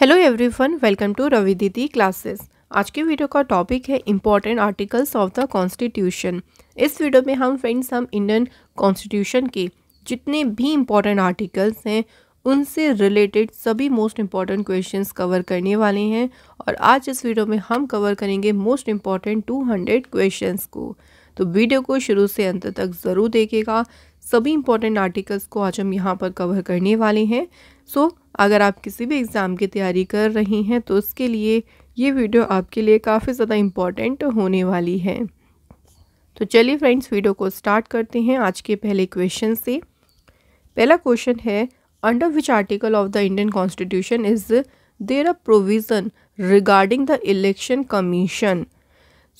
Hello everyone welcome to Ravi Didi classes आज के video का टॉपिक है important articles of the constitution इस वीडियो में हम फ्रेंड्स हम इंडियन कॉन्स्टिट्यूशन के जितने भी इम्पॉर्टेंट आर्टिकल्स हैं उनसे रिलेटेड सभी मोस्ट इम्पॉर्टेंट क्वेश्चंस कवर करने वाले हैं और आज इस वीडियो में हम कवर करेंगे मोस्ट इम्पॉर्टेंट टू हंड्रेड को तो वीडियो को शुरू से अंत तक ज़रूर देखेगा सभी इंपॉर्टेंट आर्टिकल्स को आज हम यहाँ पर कवर करने वाले हैं सो so, अगर आप किसी भी एग्ज़ाम की तैयारी कर रही हैं तो उसके लिए ये वीडियो आपके लिए काफ़ी ज़्यादा इम्पॉर्टेंट होने वाली है तो चलिए फ्रेंड्स वीडियो को स्टार्ट करते हैं आज के पहले क्वेश्चन से पहला क्वेश्चन है under which article of the Indian constitution is there a provision regarding the election commission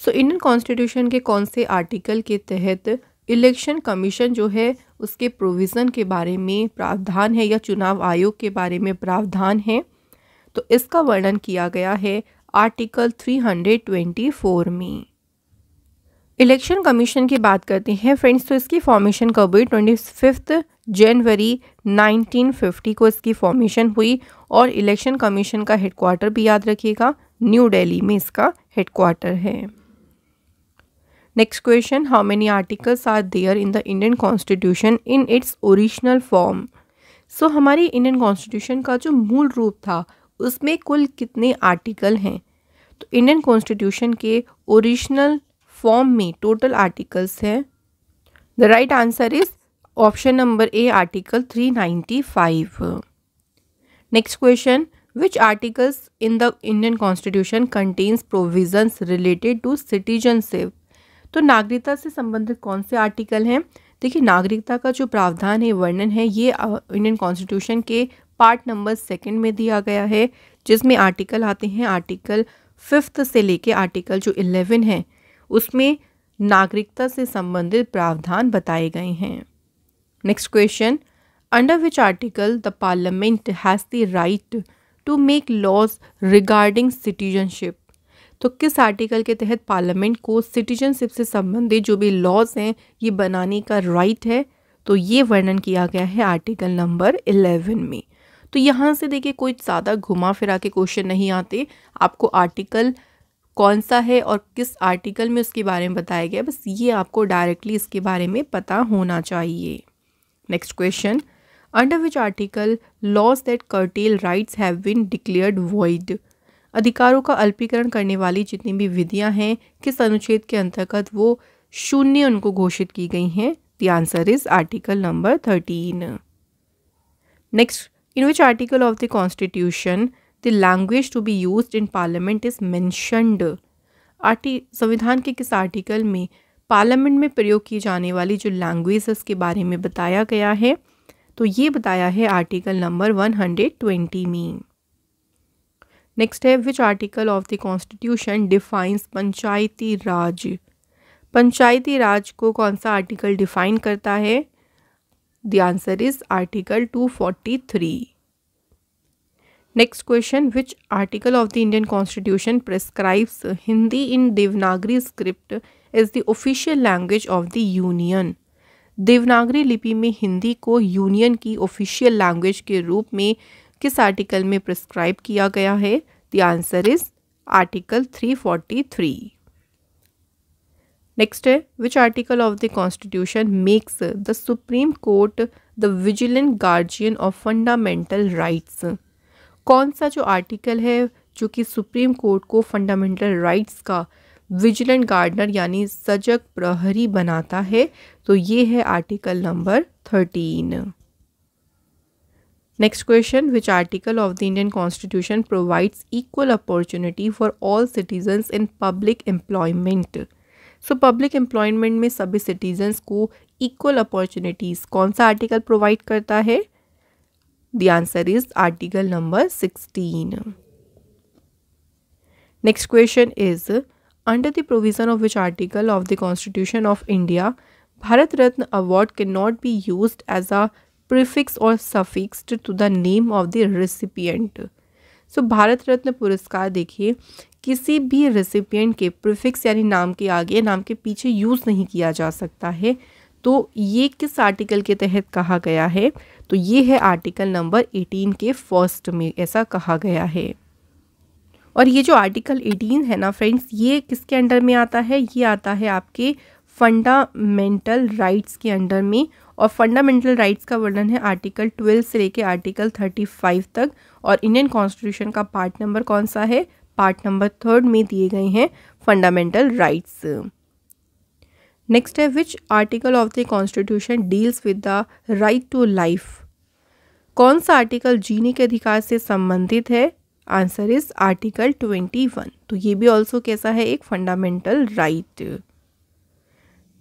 so Indian constitution के कौन से आर्टिकल के तहत इलेक्शन कमीशन जो है उसके प्रोविज़न के बारे में प्रावधान है या चुनाव आयोग के बारे में प्रावधान है तो इसका वर्णन किया गया है आर्टिकल 324 में इलेक्शन कमीशन की बात करते हैं फ्रेंड्स तो इसकी फॉर्मेशन कब हुई ट्वेंटी फिफ्थ जनवरी 1950 को इसकी फॉर्मेशन हुई और इलेक्शन कमीशन का हेडक्वार्टर भी याद रखिएगा न्यू दिल्ली में इसका हेडक्वार्टर है next question how many articles are there in the Indian constitution in its original form so हमारे इंडियन कॉन्स्टिट्यूशन का जो मूल रूप था उसमें कुल कितने आर्टिकल हैं तो इंडियन कॉन्स्टिट्यूशन के ओरिजिनल फॉर्म में टोटल आर्टिकल्स हैं the right answer is option number A article 395 next question which articles in the Indian constitution contains provisions related to citizenship तो नागरिकता से संबंधित कौन से आर्टिकल हैं देखिए नागरिकता का जो प्रावधान है वर्णन है ये इंडियन कॉन्स्टिट्यूशन के पार्ट नंबर सेकंड में दिया गया है जिसमें आर्टिकल आते हैं आर्टिकल फिफ्थ से लेके आर्टिकल जो इलेवन है उसमें नागरिकता से संबंधित प्रावधान बताए गए हैं next question under which article the parliament has the right to make laws regarding citizenship तो किस आर्टिकल के तहत पार्लियामेंट को सिटीजनशिप से संबंधित जो भी लॉज हैं ये बनाने का राइट है तो ये वर्णन किया गया है आर्टिकल नंबर इलेवन में तो यहाँ से देखिए कोई ज़्यादा घुमा फिरा के क्वेश्चन नहीं आते आपको आर्टिकल कौन सा है और किस आर्टिकल में उसके बारे में बताया गया बस ये आपको डायरेक्टली इसके बारे में पता होना चाहिए next question under which article laws that curtail rights have been declared void अधिकारों का अल्पीकरण करने वाली जितनी भी विधियां हैं किस अनुच्छेद के अंतर्गत वो शून्य उनको घोषित की गई हैं the answer is article number thirteen next in which article of the constitution the language to be used in parliament is mentioned आर्टी संविधान के किस आर्टिकल में पार्लियामेंट में प्रयोग की जाने वाली जो लैंग्वेज है बारे में बताया गया है तो ये बताया है आर्टिकल नंबर 120 में नेक्स्ट है which article of the constitution defines panchayati raj panchayati raj को कौन सा आर्टिकल डिफाइन करता है the answer is article 243 next question which article of the Indian constitution prescribes Hindi in Devanagari script is the official language of the union Devanagari लिपि में हिंदी को union की official language के रूप में किस आर्टिकल में प्रिस्क्राइब किया गया है the answer is article 343 next है which article of the constitution makes the supreme court the vigilant guardian of fundamental rights कौन सा जो आर्टिकल है जो कि सुप्रीम कोर्ट को फंडामेंटल राइट्स का विजिलेंट गार्डनर यानी सजग प्रहरी बनाता है तो ये है article number thirteen Next question Which article of the Indian Constitution provides equal opportunity for all citizens in public employment? So, public employment में सभी citizens को equal opportunities कौन सा article provide करता है? The answer is article number 16. Next question is Under the provision of which article of the Constitution of India, Bharat Ratna award cannot be used as a prefix और suffixed to the name of the recipient so Bharat Ratna पुरस्कार देखिए किसी भी recipient के prefix यानी नाम के आगे नाम के पीछे यूज़ नहीं किया जा सकता है तो ये किस आर्टिकल के तहत कहा गया है तो ये है आर्टिकल नंबर एटीन के फर्स्ट में ऐसा कहा गया है और ये जो आर्टिकल एटीन है ना फ्रेंड्स ये किसके अंडर में आता है ये आता है आपके फंडामेंटल राइट्स के अंडर में और फंडामेंटल राइट्स का वर्णन है आर्टिकल ट्वेल्व से लेके आर्टिकल थर्टी फाइव तक और इंडियन कॉन्स्टिट्यूशन का पार्ट नंबर कौन सा है पार्ट नंबर थर्ड में दिए गए हैं फंडामेंटल राइट्स नेक्स्ट है which article of the constitution deals with the right to life कौन सा आर्टिकल जीने के अधिकार से संबंधित है answer is article twenty one तो ये भी ऑल्सो कैसा है एक फंडामेंटल राइट right.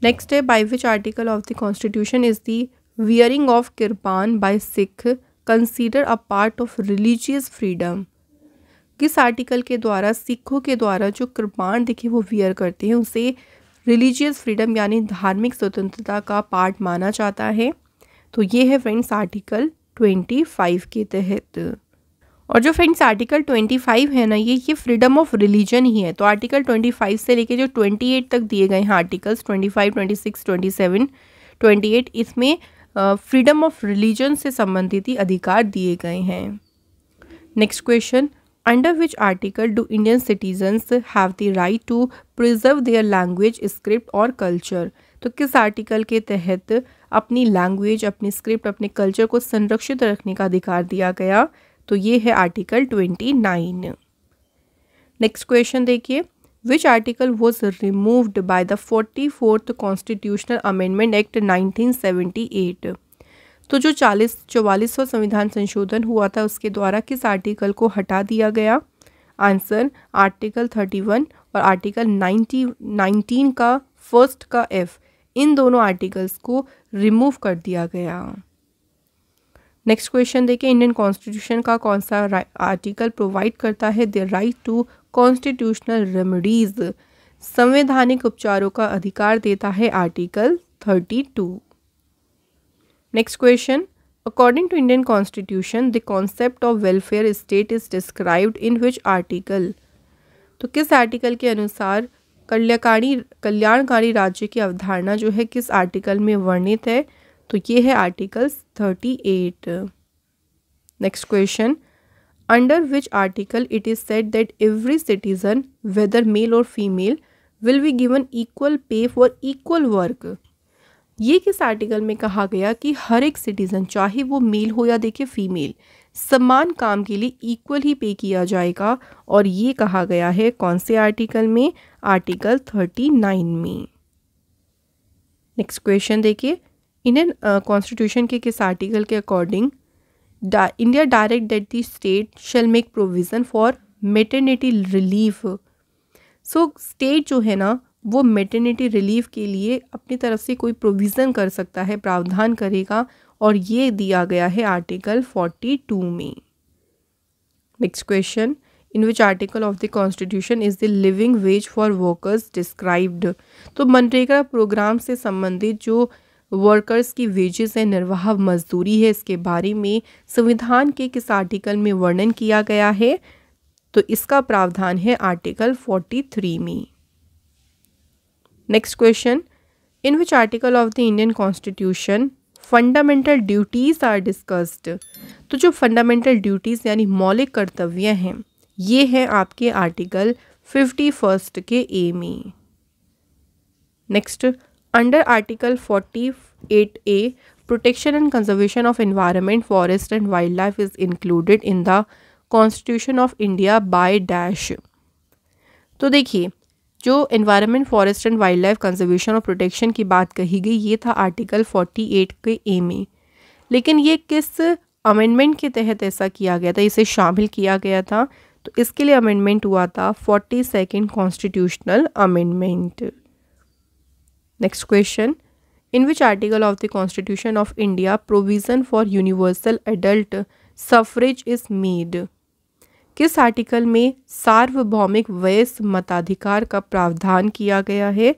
नेक्स्ट है by which article of the constitution is the wearing of kirpan by Sikh consider a part of religious freedom किस आर्टिकल के द्वारा सिखों के द्वारा जो कृपाण देखे वो वियर करते हैं उसे रिलीजियस फ्रीडम यानी धार्मिक स्वतंत्रता का पार्ट माना जाता है तो ये है फ्रेंड्स आर्टिकल ट्वेंटी फाइव के तहत और जो फ्रेंड्स आर्टिकल 25 है ना ये ये फ्रीडम ऑफ रिलीजन ही है तो आर्टिकल 25 से लेके जो 28 तक दिए गए हैं आर्टिकल्स 25, 26, 27, 28 इसमें फ्रीडम ऑफ रिलीजन से संबंधित ही अधिकार दिए गए हैं next question under which article do Indian citizens have the right to preserve their language script और कल्चर तो किस आर्टिकल के तहत अपनी लैंग्वेज अपनी स्क्रिप्ट अपने कल्चर को संरक्षित रखने का अधिकार दिया गया तो ये है article twenty nine next question देखिए which article was removed by the forty fourth constitutional amendment act nineteen seventy eight तो जो चालीस चौवालीसवा संविधान संशोधन हुआ था उसके द्वारा किस आर्टिकल को हटा दिया गया आंसर आर्टिकल थर्टी वन और आर्टिकल नाइन्टी नाइनटीन का फर्स्ट का एफ इन दोनों आर्टिकल्स को रिमूव कर दिया गया नेक्स्ट क्वेश्चन देखिए इंडियन कॉन्स्टिट्यूशन का कौन सा आर्टिकल प्रोवाइड करता है the right to constitutional remedies संवैधानिक उपचारों का अधिकार देता है article thirty two next question according to Indian constitution the concept of welfare state is described in which article तो किस आर्टिकल के अनुसार कल्याणकारी कल्याणकारी राज्य की अवधारणा जो है किस आर्टिकल में वर्णित है तो ये है articles thirty eight next question under which article it is set that every citizen whether male और female will be given equal pay for equal work ये किस आर्टिकल में कहा गया कि हर एक सिटीज़न चाहे वो मेल हो या देखे फीमेल समान काम के लिए इक्वल ही पे किया जाएगा और ये कहा गया है कौन से आर्टिकल में आर्टिकल थर्टी नाइन में नेक्स्ट क्वेश्चन देखिए इंडियन कॉन्स्टिट्यूशन uh, के किस आर्टिकल के according India direct that the state shall make provision for maternity relief so state जो है ना वो मेटर्निटी रिलीफ के लिए अपनी तरफ से कोई प्रोविज़न कर सकता है प्रावधान करेगा और ये दिया गया है आर्टिकल फोर्टी टू में next question in which article of the constitution is the living wage for workers described तो मनरेगा प्रोग्राम से संबंधित जो वर्कर्स की वेजेस है निर्वाह मजदूरी है इसके बारे में संविधान के किस आर्टिकल में वर्णन किया गया है तो इसका प्रावधान है आर्टिकल 43 में next question in which article of the Indian constitution fundamental duties are discussed तो जो फंडामेंटल ड्यूटीज़ यानी मौलिक कर्तव्य हैं ये हैं आपके आर्टिकल फिफ्टी फर्स्ट के ए में next under article forty eight A protection and conservation of of forest and wildlife is included in the constitution of India by dash तो देखिए जो environment forest and wildlife conservation और protection की बात कही गई ये था आर्टिकल फोर्टी एट के ए में लेकिन ये किस अमेंडमेंट के तहत ऐसा किया गया था इसे शामिल किया गया था तो इसके लिए अमेंडमेंट हुआ था forty second constitutional amendment next question in which article of the constitution of India provision for universal adult suffrage is made किस आर्टिकल में सार्वभौमिक वयस्क मताधिकार का प्रावधान किया गया है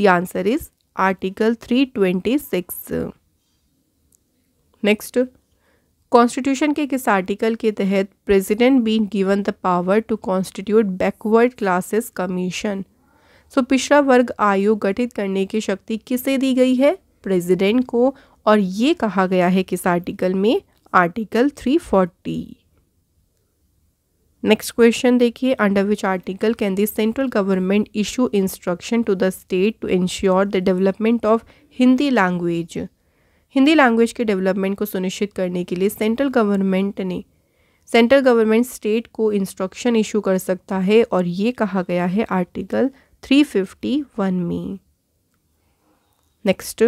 the answer is article 326 next constitution के किस आर्टिकल के तहत president been given the power to constitute backward classes commission so पिछड़ा वर्ग आयोग गठित करने की शक्ति किसे दी गई है प्रेसिडेंट को और ये कहा गया है किस आर्टिकल में आर्टिकल 340 नेक्स्ट क्वेश्चन देखिए under which article can the central government issue instruction to the state to ensure the development of Hindi language Hindi language के डेवलपमेंट को सुनिश्चित करने के लिए सेंट्रल गवर्नमेंट ने सेंट्रल गवर्नमेंट स्टेट को इंस्ट्रक्शन इशू कर सकता है और ये कहा गया है आर्टिकल 351 में next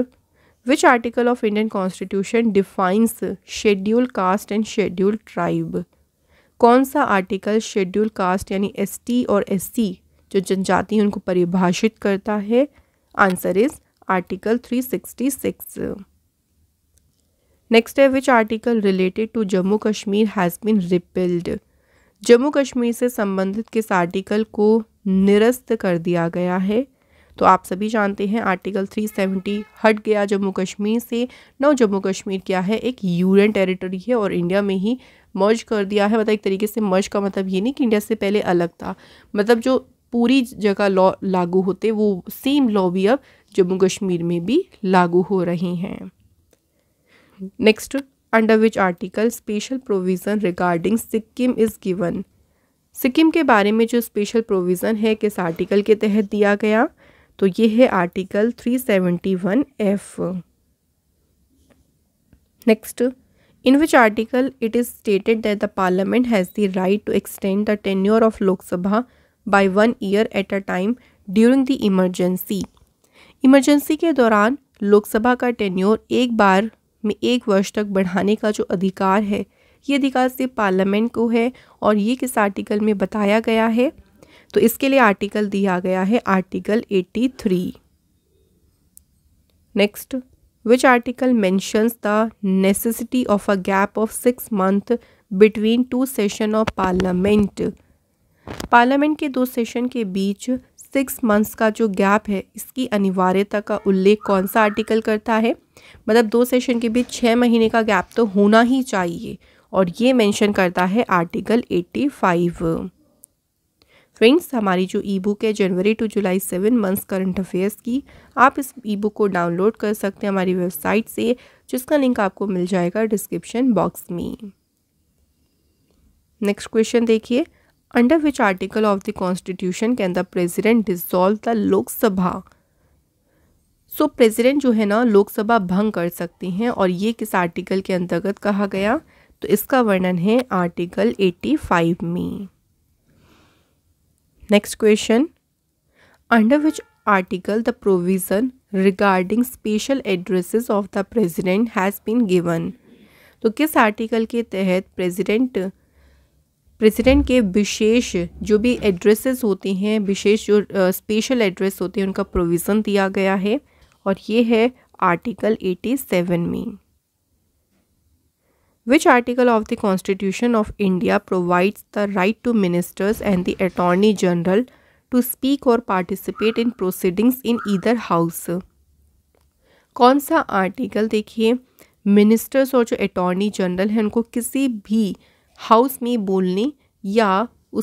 which article of Indian constitution defines scheduled caste and scheduled tribe कौन सा आर्टिकल शेड्यूल कास्ट यानी टी और सी जो जनजाति उनको परिभाषित करता है आंसर इज आर्टिकल 366 नेक्स्ट है which article related to Jammu Kashmir has been repealed Jammu Kashmir से संबंधित किस आर्टिकल को निरस्त कर दिया गया है तो आप सभी जानते हैं आर्टिकल 370 हट गया जम्मू कश्मीर से नौ जम्मू कश्मीर क्या है एक यूनियन टेरिटरी है और इंडिया में ही मर्ज कर दिया है मतलब एक तरीके से मर्ज का मतलब ये नहीं कि इंडिया से पहले अलग था मतलब जो पूरी जगह लॉ लागू होते वो सेम लॉ भी अब जम्मू कश्मीर में भी लागू हो रही हैं next under which article special provision regarding Sikkim is given Sikkim के बारे में जो स्पेशल प्रोविज़न है किस आर्टिकल के तहत दिया गया तो ये है article 371 seventy one F next in which article it is stated that the parliament has the right to extend the tenure of Lok Sabha by one year at a time during the emergency emergency के दौरान लोकसभा का tenure एक बार में एक वर्ष तक बढ़ाने का जो अधिकार है ये अधिकार सिर्फ पार्लियामेंट को है और ये किस आर्टिकल में बताया गया है तो इसके लिए आर्टिकल दिया गया है article 83 next which article mentions the necessity of a gap of six month between two session of parliament parliament के दो सेशन के बीच सिक्स मंथ्स का जो गैप है इसकी अनिवार्यता का उल्लेख कौन सा आर्टिकल करता है मतलब दो सेशन के बीच छः महीने का गैप तो होना ही चाहिए और ये मेंशन करता है आर्टिकल 85 फ्रेंड्स हमारी जो ई बुक है January to July seven months current affairs की आप इस ई बुक को डाउनलोड कर सकते हैं हमारी वेबसाइट से जिसका लिंक आपको मिल जाएगा डिस्क्रिप्शन बॉक्स में नेक्स्ट क्वेश्चन देखिए under which article of the constitution can the president dissolve the Lok Sabha so president जो है ना लोकसभा भंग कर सकते हैं और ये किस आर्टिकल के अंतर्गत कहा गया तो इसका वर्णन है आर्टिकल 85 में next question under which article the provision regarding special addresses of the president has been given तो किस आर्टिकल के तहत प्रेसिडेंट प्रेसिडेंट के विशेष जो भी एड्रेसेस होते हैं विशेष जो स्पेशल एड्रेस होते हैं उनका प्रोविज़न दिया गया है और ये है आर्टिकल 87 में Which article of the Constitution of India provides the right to ministers and the Attorney General to speak or participate in proceedings in either house? कौन सा आर्टिकल देखिए मिनिस्टर्स और जो अटॉर्नी जनरल हैं उनको किसी भी हाउस में बोलने या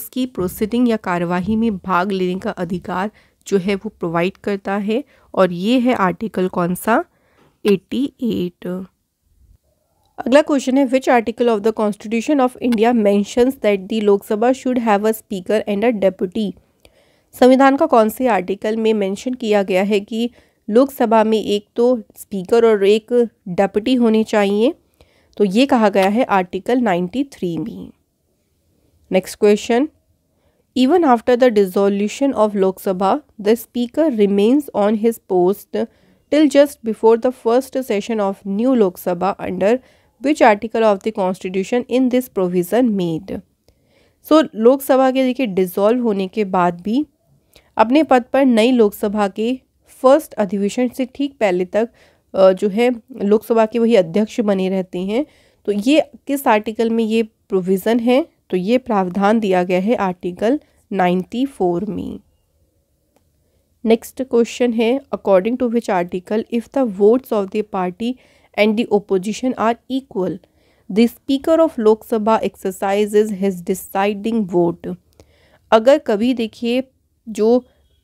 उसकी प्रोसीडिंग या कार्यवाही में भाग लेने का अधिकार जो है वो प्रोवाइड करता है और ये है आर्टिकल कौन सा एट्टी एट अगला क्वेश्चन है which article of the constitution of India mentions that the Lok Sabha should have a speaker and a deputy संविधान का कौन से आर्टिकल में मैंशन किया गया है कि लोकसभा में एक तो स्पीकर और एक डेप्यूटी होने चाहिए तो ये कहा गया है आर्टिकल 93 में next question even after the dissolution of Lok Sabha the speaker remains on his post till just before the first session of new Lok Sabha under which article of the constitution in this provision made so Lok Sabha के देखिए dissolve होने के बाद भी अपने पद पर नई लोकसभा के फर्स्ट अधिवेशन से ठीक पहले तक जो है लोकसभा के वही अध्यक्ष बने रहते हैं तो ये किस आर्टिकल में ये प्रोविज़न है तो ये प्रावधान दिया गया है आर्टिकल नाइन्टी फोर में नेक्स्ट क्वेश्चन है according to which article if the votes of the party and the opposition are equal. The Speaker of Lok Sabha exercises his deciding vote. अगर कभी देखिए जो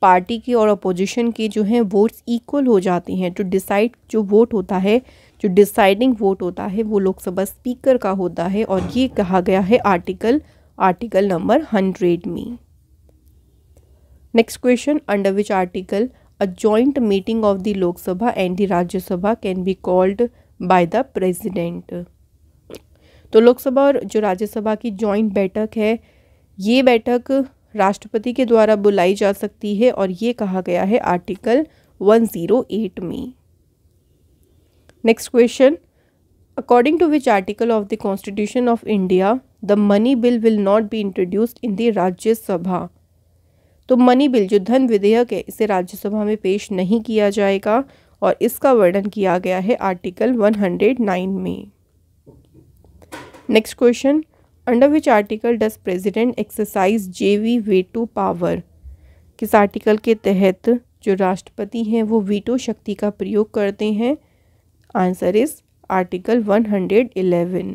पार्टी के और अपोजिशन के जो हैं वोट्स इक्वल हो जाते हैं तो डिसाइड जो वोट होता है जो डिसाइडिंग वोट होता है वो लोकसभा स्पीकर का होता है और ये कहा गया है आर्टिकल आर्टिकल नंबर हंड्रेड में next question under which article a joint meeting of the Lok Sabha and the Rajya Sabha can be called by the president तो लोकसभा और जो राज्यसभा की जॉइंट बैठक है ये बैठक राष्ट्रपति के द्वारा बुलाई जा सकती है और ये कहा गया है आर्टिकल 108 में next question according to which article of the constitution of India the money bill will not be introduced in the Rajya Sabha तो मनी बिल जो धन विधेयक है इसे राज्यसभा में पेश नहीं किया जाएगा और इसका वर्णन किया गया है आर्टिकल 109 में next question under which article does president exercise J V veto power किस आर्टिकल के तहत जो राष्ट्रपति हैं वो वीटो शक्ति का प्रयोग करते हैं answer is article 111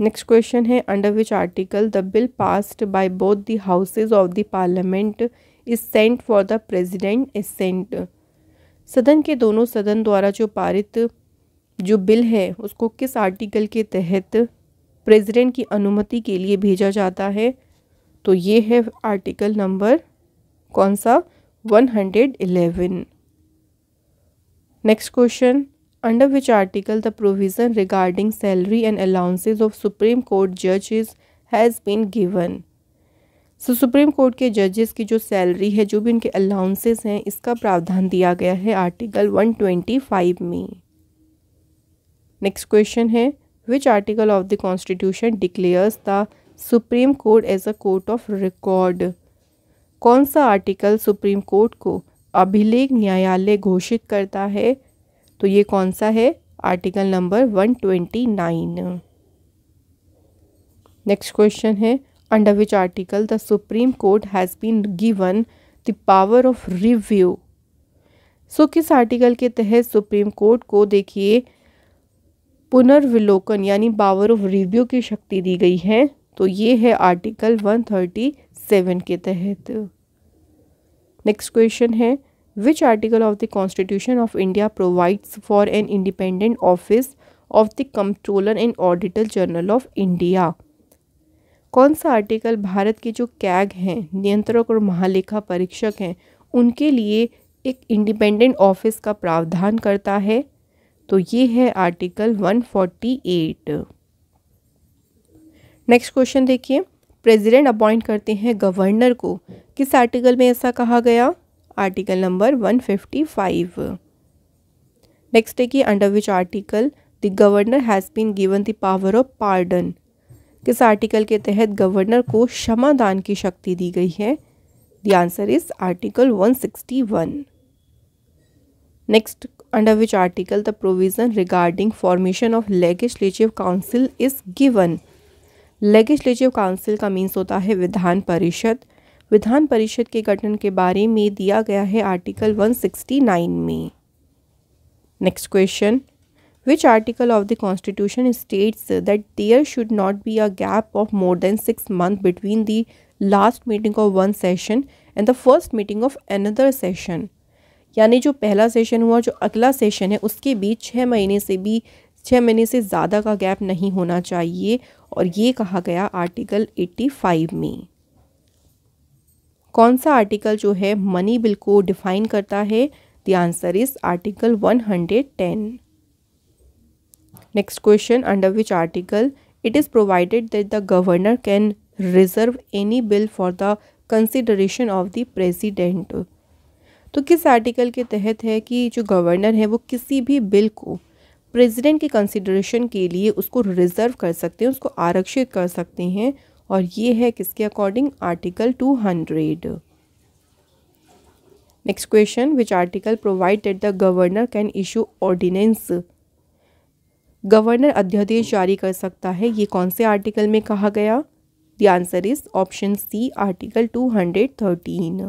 next question है under which article the bill passed by both the houses of the parliament is sent for the president sent सदन के दोनों सदन द्वारा जो पारित जो बिल है उसको किस आर्टिकल के तहत प्रेसिडेंट की अनुमति के लिए भेजा जाता है तो ये है आर्टिकल नंबर कौन सा 111 next question under which article the provision regarding salary and allowances of supreme court जजेस has been given so supreme court के जजेस की जो सैलरी है जो भी उनके अलाउंसेस हैं इसका प्रावधान दिया गया है आर्टिकल 125 में नेक्स्ट क्वेश्चन है which article of the constitution declares the supreme court as a court of record कौन सा आर्टिकल सुप्रीम कोर्ट को अभिलेख न्यायालय घोषित करता है तो ये कौन सा है आर्टिकल नंबर 129 नेक्स्ट क्वेश्चन है under which article the Supreme Court has been given the power of review. So so, किस आर्टिकल के तहत सुप्रीम कोर्ट को देखिए पुनर्विलोकन यानी पावर ऑफ रिव्यू की शक्ति दी गई है तो ये है आर्टिकल 137 के तहत नेक्स्ट क्वेश्चन है which article of the constitution of India provides for an independent office of the controller and auditor general of India कौन सा आर्टिकल भारत के जो कैग हैं नियंत्रक और महालेखा परीक्षक हैं उनके लिए एक इंडिपेंडेंट ऑफिस का प्रावधान करता है तो ये है आर्टिकल 148 नेक्स्ट क्वेश्चन देखिए प्रेसिडेंट अपॉइंट करते हैं गवर्नर को किस आर्टिकल में ऐसा कहा गया आर्टिकल नंबर 155 नेक्स्ट देखिए under which article the governor has been given the power of pardon किस आर्टिकल के तहत गवर्नर को क्षमा दान की शक्ति दी गई है the answer is article 161 next under which article the provision regarding formation of legislative council is given legislative council का मीन्स होता है विधान परिषद विधान परिषद के गठन के बारे में दिया गया है आर्टिकल 169 में next question which article of the constitution states that there should not be a gap of more than 6 month between the last meeting of one session and the first meeting of another session यानी जो पहला session हुआ जो अगला session है उसके बीच छः महीने से भी छः महीने से ज़्यादा का गैप नहीं होना चाहिए और ये कहा गया आर्टिकल 85 में कौन सा आर्टिकल जो है मनी बिल को डिफाइन करता है the answer is article 110 Next question under which article? It is provided that the governor can reserve any bill for the consideration of the president तो किस आर्टिकल के तहत है कि जो गवर्नर है वो किसी भी बिल को प्रेसिडेंट के कंसिडरेशन के लिए उसको रिजर्व कर सकते हैं उसको आरक्षित कर सकते हैं और ये है किसके according article two hundred next question which article provide that the governor can issue ordinance governor अध्यादेश जारी कर सकता है ये कौन से आर्टिकल में कहा गया the answer is option C article two hundred thirteen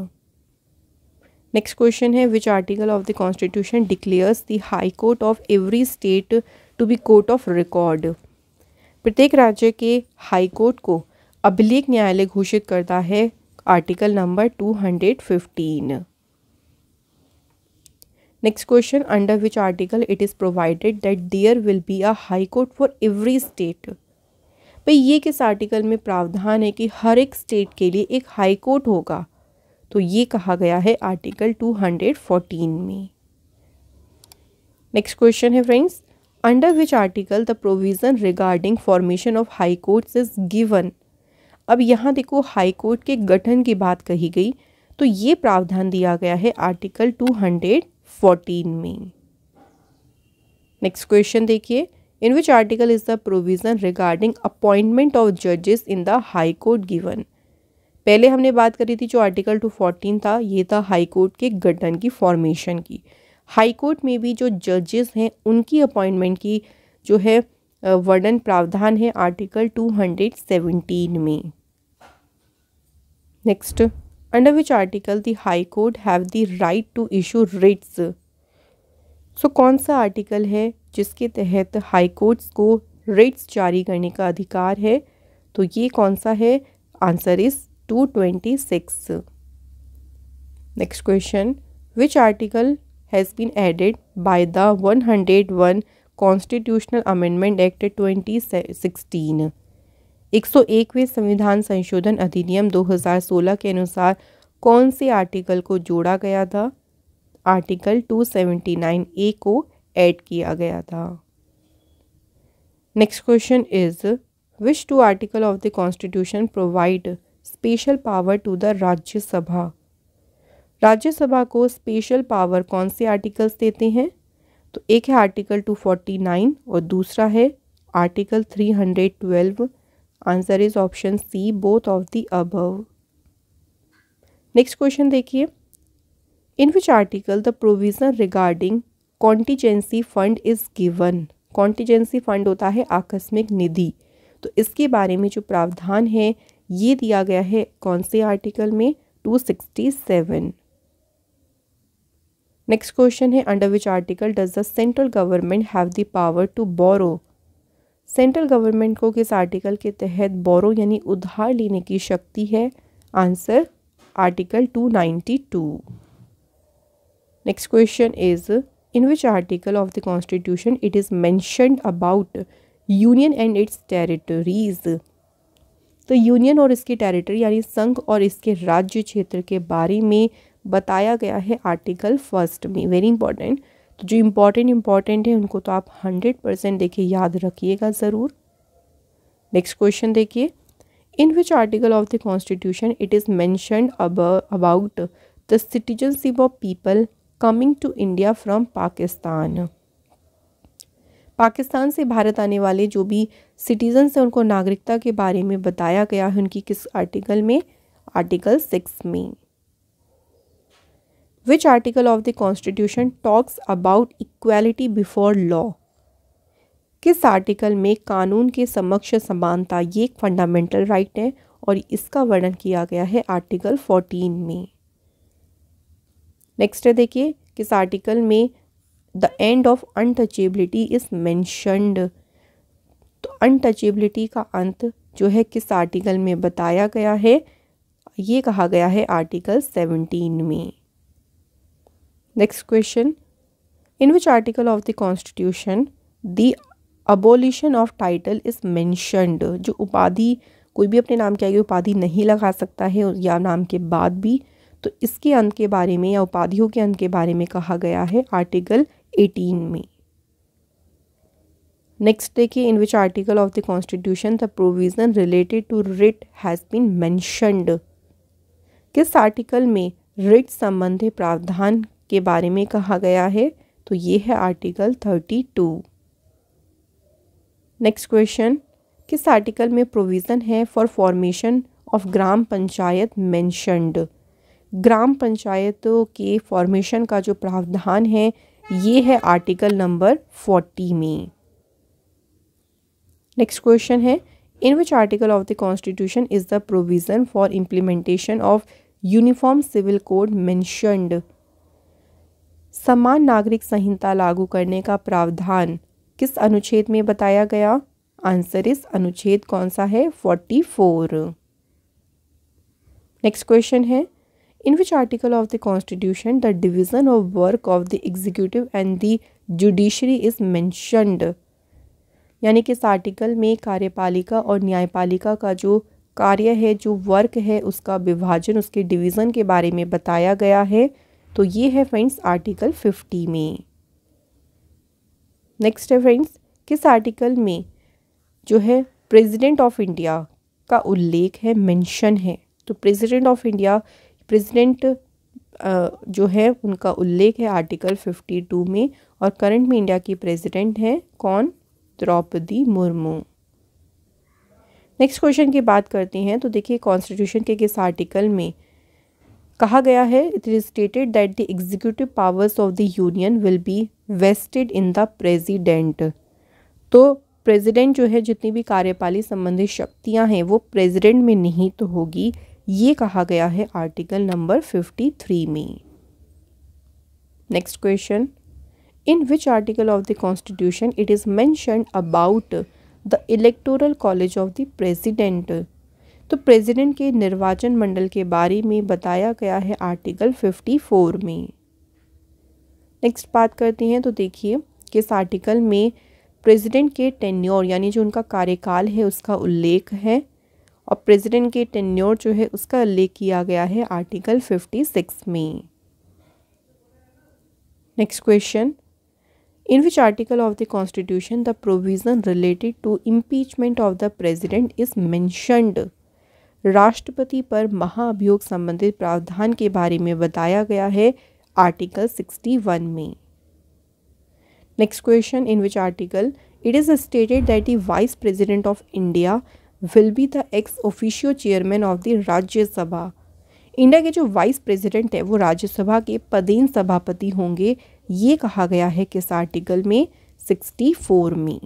next question है which article of the constitution declares the high court of every state to be court of record प्रत्येक राज्य के हाई कोर्ट को अभिलेख न्यायालय घोषित करता है article number two hundred fifteen next question under which article it is provided that there will be a high court for every state भाई ये किस आर्टिकल में प्रावधान है कि हर एक स्टेट के लिए एक हाई कोर्ट होगा तो ये कहा गया है आर्टिकल 214 में नेक्स्ट क्वेश्चन है friends under which article the provision regarding formation of high courts is given अब यहाँ देखो हाई कोर्ट के गठन की बात कही गई तो ये प्रावधान दिया गया है आर्टिकल टू हंड्रेड फोर्टीन में नेक्स्ट क्वेश्चन देखिए in which article is the provision regarding appointment of जजेस in the high court given पहले हमने बात करी थी जो आर्टिकल टू फोर्टीन था ये था हाई कोर्ट के गठन की फॉर्मेशन की हाई कोर्ट में भी जो जजेस हैं उनकी अपॉइंटमेंट की जो है वर्णन प्रावधान है आर्टिकल टू हंड्रेड सेवेंटीन में next under which article the high court have the right to issue writs so कौन सा आर्टिकल है जिसके तहत हाई कोर्ट्स को रिट्स जारी करने का अधिकार है तो ये कौन सा है answer is two twenty six next question which article has been added by the one hundred one constitutional amendment act twenty sixteen 101वें संविधान संशोधन अधिनियम 2016 के अनुसार कौन से आर्टिकल को जोड़ा गया था आर्टिकल 279 ए को ऐड किया गया था next question is which to article of the constitution provide special power to the Rajya Sabha Rajya Sabha को स्पेशल पावर कौन से आर्टिकल्स देते हैं तो एक है आर्टिकल 249 और दूसरा है article 312 answer is option C both of the above next question देखिए in which article the provision regarding contingency fund is given contingency fund होता है आकस्मिक निधि तो इसके बारे में जो प्रावधान है ये दिया गया है कौन से आर्टिकल में 267 नेक्स्ट क्वेश्चन है under which article does the central government have the power to borrow central government को किस आर्टिकल के तहत बोरो यानी उधार लेने की शक्ति है answer article 292 next question is in which article of the constitution it is mentioned about union and its territories तो यूनियन और इसकी टेरिटरी यानी संघ और इसके राज्य क्षेत्र के बारे में बताया गया है आर्टिकल फर्स्ट में वेरी इंपॉर्टेंट तो जो इम्पोर्टेंट इम्पॉर्टेंट है उनको तो आप हंड्रेड परसेंट देखिए याद रखिएगा ज़रूर नेक्स्ट क्वेश्चन देखिए in which article of the constitution it is mention about the citizenship of people coming to India from Pakistan Pakistan से भारत आने वाले जो भी सिटीजन्स हैं उनको नागरिकता के बारे में बताया गया है उनकी किस आर्टिकल में आर्टिकल सिक्स में which article of the constitution talks about equality before law किस आर्टिकल में कानून के समक्ष समानता ये एक फंडामेंटल राइट है और इसका वर्णन किया गया है आर्टिकल 14 में नेक्स्ट देखिए किस आर्टिकल में the end of untouchability is mentioned तो अनटचेबिलिटी का अंत जो है किस आर्टिकल में बताया गया है ये कहा गया है आर्टिकल 17 में Next question In which article of the constitution the abolition of title is mentioned जो उपाधि कोई भी अपने नाम के आगे उपाधि नहीं लगा सकता है या नाम के बाद भी तो इसके अंत के बारे में या उपाधियों के अंत के बारे में कहा गया है आर्टिकल 18 में नेक्स्ट देखिए in which article of the constitution the provision related to writ has been mentioned किस आर्टिकल में रिट संबंधी प्रावधान के बारे में कहा गया है तो ये है article thirty two next question किस आर्टिकल में प्रोविज़न है for formation of gram panchayat mentioned ग्राम पंचायतों के फॉर्मेशन का जो प्रावधान है ये है आर्टिकल नंबर फोर्टी में नेक्स्ट क्वेश्चन है in which article of the constitution is the provision for implementation of uniform civil code mentioned समान नागरिक संहिता लागू करने का प्रावधान किस अनुच्छेद में बताया गया आंसर इस अनुच्छेद कौन सा है फोर्टी फोर नेक्स्ट क्वेश्चन है in which article of the constitution the division of work of the executive and the judiciary is mentioned यानी कि इस आर्टिकल में कार्यपालिका और न्यायपालिका का जो कार्य है जो वर्क है उसका विभाजन उसके डिवीज़न के बारे में बताया गया है तो ये है फ्रेंड्स आर्टिकल फिफ्टी में नेक्स्ट है फ्रेंड्स किस आर्टिकल में जो है प्रेसिडेंट ऑफ इंडिया का उल्लेख है मेंशन है तो प्रेसिडेंट ऑफ इंडिया प्रेसिडेंट जो है उनका उल्लेख है आर्टिकल फिफ्टी टू में और करंट में इंडिया की प्रेसिडेंट है कौन द्रौपदी मुर्मू नेक्स्ट क्वेश्चन की बात करते हैं तो देखिए कॉन्स्टिट्यूशन के किस आर्टिकल में कहा गया है it is stated that the executive powers of the union will be vested in the president तो प्रेजिडेंट जो है जितनी भी कार्यपाली संबंधी शक्तियां हैं वो प्रेजिडेंट में निहित तो होगी ये कहा गया है आर्टिकल नंबर फिफ्टी थ्री में next question in which article of the constitution it is mention about the electoral college of the president तो प्रेसिडेंट के निर्वाचन मंडल के बारे में बताया गया है आर्टिकल 54 में नेक्स्ट बात करते हैं तो देखिए किस आर्टिकल में प्रेसिडेंट के टेन्योर यानी जो उनका कार्यकाल है उसका उल्लेख है और प्रेसिडेंट के टेन्योर जो है उसका उल्लेख किया गया है आर्टिकल 56 में next question in which article of the constitution the provision related to impeachment of the president is mentioned राष्ट्रपति पर महाअभियोग संबंधित प्रावधान के बारे में बताया गया है आर्टिकल 61 में next question in which article it is stated that the vice president of India will be the ex officio chairman of the Rajya Sabha India के जो वाइस प्रेसिडेंट है वो राज्यसभा के पदेन सभापति होंगे ये कहा गया है किस आर्टिकल में फोर में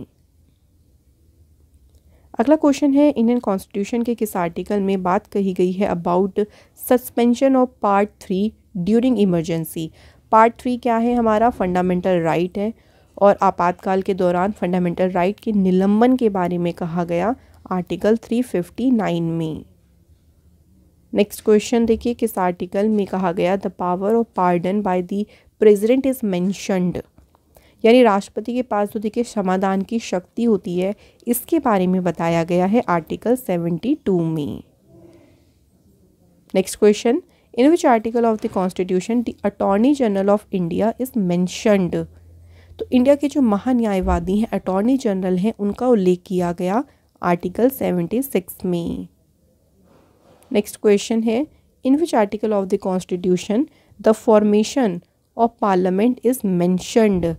अगला क्वेश्चन है इंडियन कॉन्स्टिट्यूशन के किस आर्टिकल में बात कही गई है about suspension of part three during emergency part three क्या है हमारा फंडामेंटल राइट right है और आपातकाल के दौरान फंडामेंटल राइट right के निलंबन के बारे में कहा गया आर्टिकल 359 में नेक्स्ट क्वेश्चन देखिए किस आर्टिकल में कहा गया the power of pardon by the president is mentioned यानी राष्ट्रपति के पास जो तो देखिए क्षमादान की शक्ति होती है इसके बारे में बताया गया है आर्टिकल सेवेंटी टू में next question in which article of the constitution the attorney general of India is mentioned तो इंडिया के जो महान्यायवादी हैं अटॉर्नी जनरल हैं उनका उल्लेख किया गया आर्टिकल सेवेंटी सिक्स में नेक्स्ट क्वेश्चन है in which article of the constitution the formation of parliament is mentioned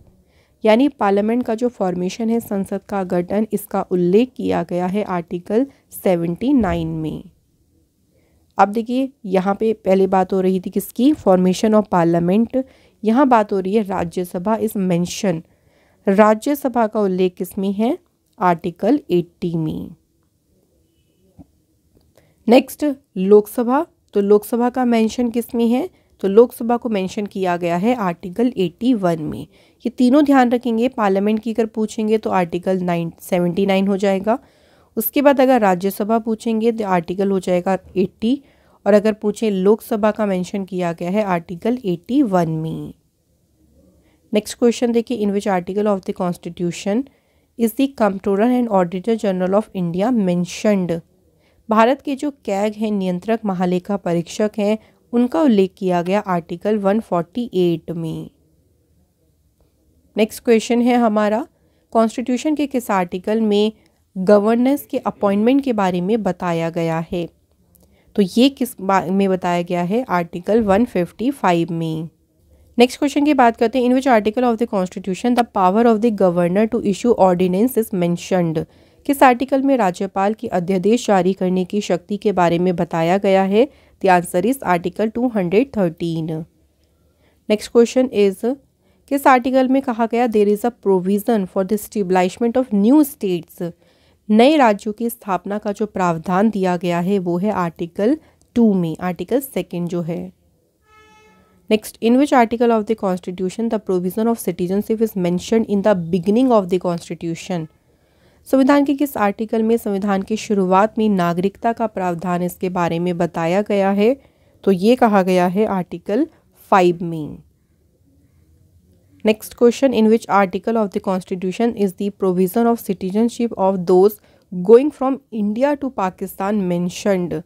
यानी पार्लियामेंट का जो फॉर्मेशन है संसद का गठन इसका उल्लेख किया गया है आर्टिकल 79 में अब देखिए यहाँ पे पहले बात हो रही थी किसकी फॉर्मेशन ऑफ पार्लियामेंट यहाँ बात हो रही है राज्यसभा इस मेंशन राज्यसभा का उल्लेख किसमें है आर्टिकल 80 में नेक्स्ट लोकसभा तो लोकसभा का मेंशन किसमें है तो लोकसभा को मेंशन किया गया है आर्टिकल 81 में ये तीनों ध्यान रखेंगे पार्लियामेंट की अगर पूछेंगे तो आर्टिकल नाइन नाइन हो जाएगा उसके बाद अगर राज्यसभा पूछेंगे तो आर्टिकल हो जाएगा एट्टी और अगर पूछें लोकसभा का मेंशन किया गया है आर्टिकल एट्टी वन में नेक्स्ट क्वेश्चन देखिए in which article of the constitution is the controller and auditor general of India mentioned Bharat के जो कैग हैं नियंत्रक महालेखा परीक्षक हैं उनका उल्लेख किया गया आर्टिकल 148 में नेक्स्ट क्वेश्चन है हमारा कॉन्स्टिट्यूशन के किस आर्टिकल में गवर्नेंस के अपॉइंटमेंट के बारे में बताया गया है तो ये किस में बताया गया है आर्टिकल 155 में नेक्स्ट क्वेश्चन की बात करते हैं in which article of the constitution the power of the governor to issue ordinance is mentioned किस आर्टिकल में राज्यपाल की अध्यादेश जारी करने की शक्ति के बारे में बताया गया है The answer is Article 213. Next question is किस आर्टिकल में कहा गया there is a provision for the establishment of new states नए राज्यों की स्थापना का जो प्रावधान दिया गया है वो है आर्टिकल टू में आर्टिकल सेकेंड जो है next in which article of the constitution the provision of citizenship is mention in the beginning of the constitution संविधान के किस आर्टिकल में संविधान की शुरुआत में नागरिकता का प्रावधान इसके बारे में बताया गया है तो ये कहा गया है आर्टिकल फाइव में next question in which article of the constitution is the provision of citizenship of those going from India to Pakistan mentioned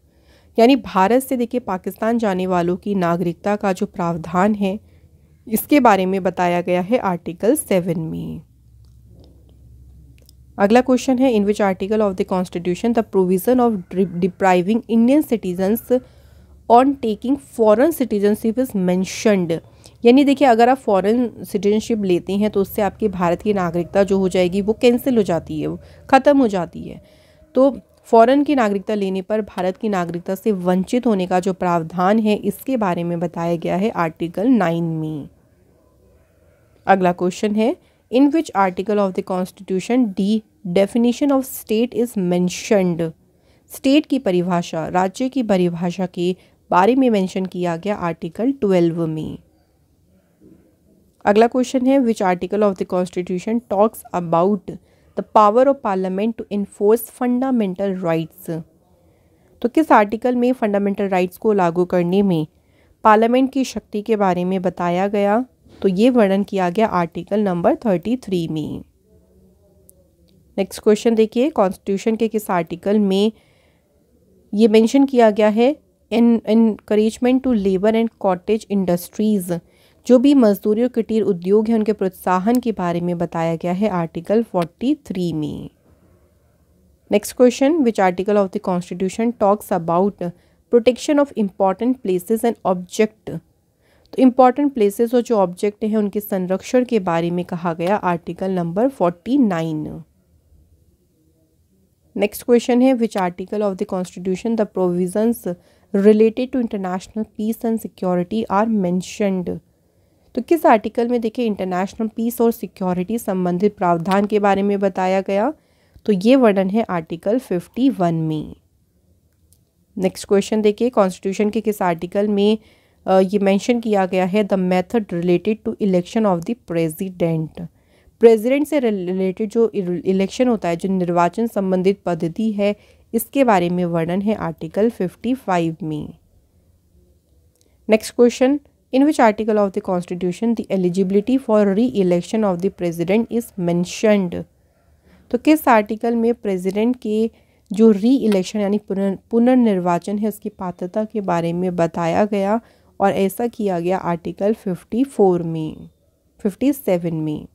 यानी भारत से देखिए पाकिस्तान जाने वालों की नागरिकता का जो प्रावधान है इसके बारे में बताया गया है आर्टिकल सेवन में अगला क्वेश्चन है in which article of the constitution the provision of depriving Indian citizens on taking foreign citizenship is mentioned यानी देखिए अगर आप फॉरेन सिटीजनशिप लेते हैं तो उससे आपकी भारत की नागरिकता जो हो जाएगी वो कैंसिल हो जाती है ख़त्म हो जाती है तो फॉरेन की नागरिकता लेने पर भारत की नागरिकता से वंचित होने का जो प्रावधान है इसके बारे में बताया गया है आर्टिकल नाइन में अगला क्वेश्चन है in which article of the constitution the definition of state is mentioned state की परिभाषा राज्य की परिभाषा के बारे में मैंशन किया गया आर्टिकल ट्वेल्व में अगला क्वेश्चन है which article of the constitution talks about the power of parliament to enforce fundamental rights तो किस आर्टिकल में फंडामेंटल राइट्स को लागू करने में पार्लियामेंट की शक्ति के बारे में बताया गया तो ये वर्णन किया गया आर्टिकल नंबर थर्टी थ्री में नेक्स्ट क्वेश्चन देखिए कॉन्स्टिट्यूशन के किस आर्टिकल में ये मेंशन किया गया है encouragement to labour and cottage industries जो भी मजदूरी और कुटीर उद्योग हैं उनके प्रोत्साहन के बारे में बताया गया है आर्टिकल फोर्टी थ्री में next question which article of the constitution talks about protection of important places and object तो इम्पॉर्टेंट प्लेसेस और जो ऑब्जेक्ट हैं उनके संरक्षण के बारे में कहा गया article number forty nine next question है which article of the constitution the provisions related to international peace and security are mentioned तो किस आर्टिकल में देखिए इंटरनेशनल पीस और सिक्योरिटी संबंधित प्रावधान के बारे में बताया गया तो ये वर्णन है आर्टिकल फिफ्टी वन में नेक्स्ट क्वेश्चन देखिए कॉन्स्टिट्यूशन के किस आर्टिकल में ये मेंशन किया गया है the method related to election of the president president से रिलेटेड जो इलेक्शन होता है जो निर्वाचन संबंधित पद्धति है इसके बारे में वर्णन है आर्टिकल 55 में next question in which article of the constitution the eligibility for reelection of the president is mentioned तो किस आर्टिकल में प्रेजिडेंट के जो री इलेक्शन यानी पुनर्निर्वाचन है उसकी पात्रता के बारे में बताया गया और ऐसा किया गया आर्टिकल 54 में 57 में